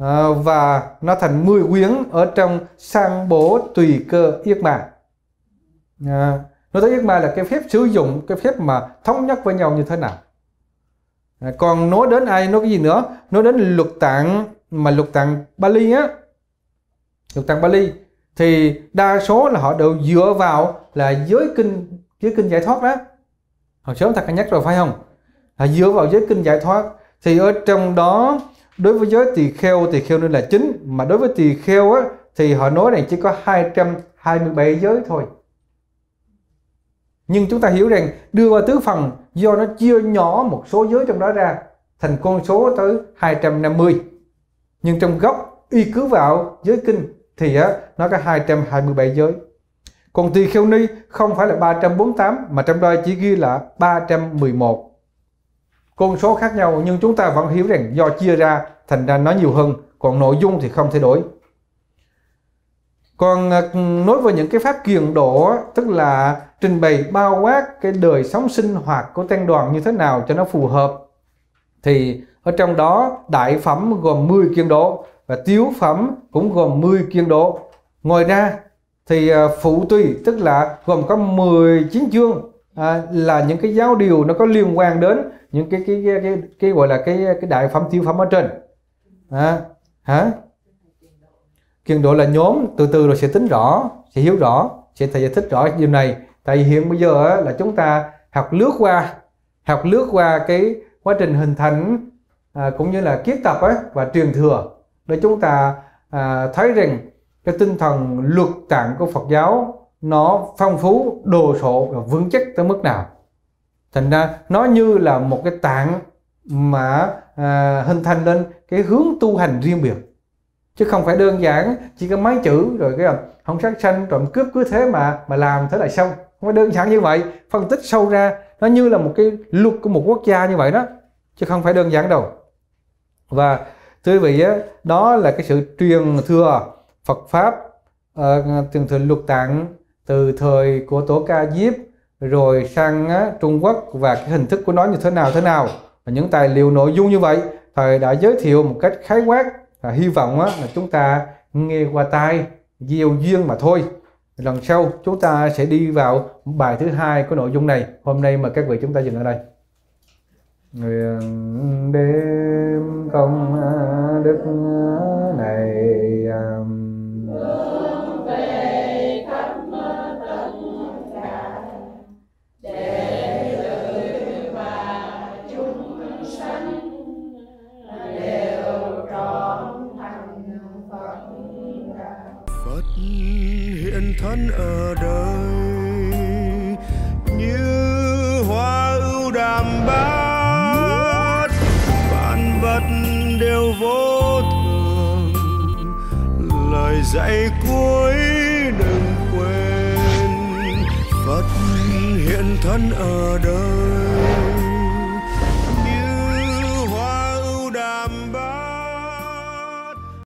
Ờ, và nó thành mười quyến ở trong sang bổ tùy cơ yết ma à, ờ, nói tới yết ma là cái phép sử dụng cái phép mà thống nhất với nhau như thế nào à, còn nói đến ai nói cái gì nữa nói đến luật tạng mà luật tạng Bali á luật tạng Bali thì đa số là họ đều dựa vào là giới kinh giới kinh giải thoát đó họ sớm ta đã nhắc rồi phải không là dựa vào giới kinh giải thoát thì ở trong đó đối với giới tỳ kheo tỳ kheo nên là chính mà đối với tỳ kheo á thì họ nói rằng chỉ có 227 giới thôi nhưng chúng ta hiểu rằng đưa vào tứ phần do nó chia nhỏ một số giới trong đó ra thành con số tới 250 nhưng trong gốc y cứ vào giới kinh thì á, nó có 227 giới còn tỳ kheo ni không phải là 348 mà trong đó chỉ ghi là 311 con số khác nhau nhưng chúng ta vẫn hiểu rằng do chia ra thành ra nó nhiều hơn, còn nội dung thì không thay đổi. Còn à, nói về những cái pháp kiền độ tức là trình bày bao quát cái đời sống sinh hoạt của tăng đoàn như thế nào cho nó phù hợp thì ở trong đó đại phẩm gồm 10 kiên độ và tiếu phẩm cũng gồm 10 kiên độ. Ngoài ra thì à, phụ tùy tức là gồm có 19 chương à, là những cái giáo điều nó có liên quan đến những cái cái cái cái, cái gọi là cái cái đại phẩm tiêu phẩm ở trên à, hả kiền độ là nhóm từ từ rồi sẽ tính rõ sẽ hiểu rõ sẽ thầy giải thích rõ điều này tại hiện bây giờ là chúng ta học lướt qua học lướt qua cái quá trình hình thành à, cũng như là kiết tập ấy, và truyền thừa để chúng ta à, thấy rằng cái tinh thần luật tạng của Phật giáo nó phong phú đồ sộ và vững chắc tới mức nào thành ra nó như là một cái tạng mà à, hình thành lên cái hướng tu hành riêng biệt chứ không phải đơn giản chỉ có mấy chữ rồi cái không sát sanh trộm cướp cứ thế mà mà làm thế là xong không phải đơn giản như vậy phân tích sâu ra nó như là một cái luật của một quốc gia như vậy đó chứ không phải đơn giản đâu và thưa quý vị đó là cái sự truyền thừa Phật pháp uh, truyền thừa luật tạng từ thời của tổ Ca Diếp rồi sang Trung Quốc và cái hình thức của nó như thế nào thế nào và những tài liệu nội dung như vậy thầy đã giới thiệu một cách khái quát và hy vọng là chúng ta nghe qua tai gieo duyên mà thôi lần sau chúng ta sẽ đi vào bài thứ hai của nội dung này hôm nay mà các vị chúng ta dừng ở đây nguyện đêm công đức này vô thường lời dạy cuối đừng quên phật hiện thân ở đời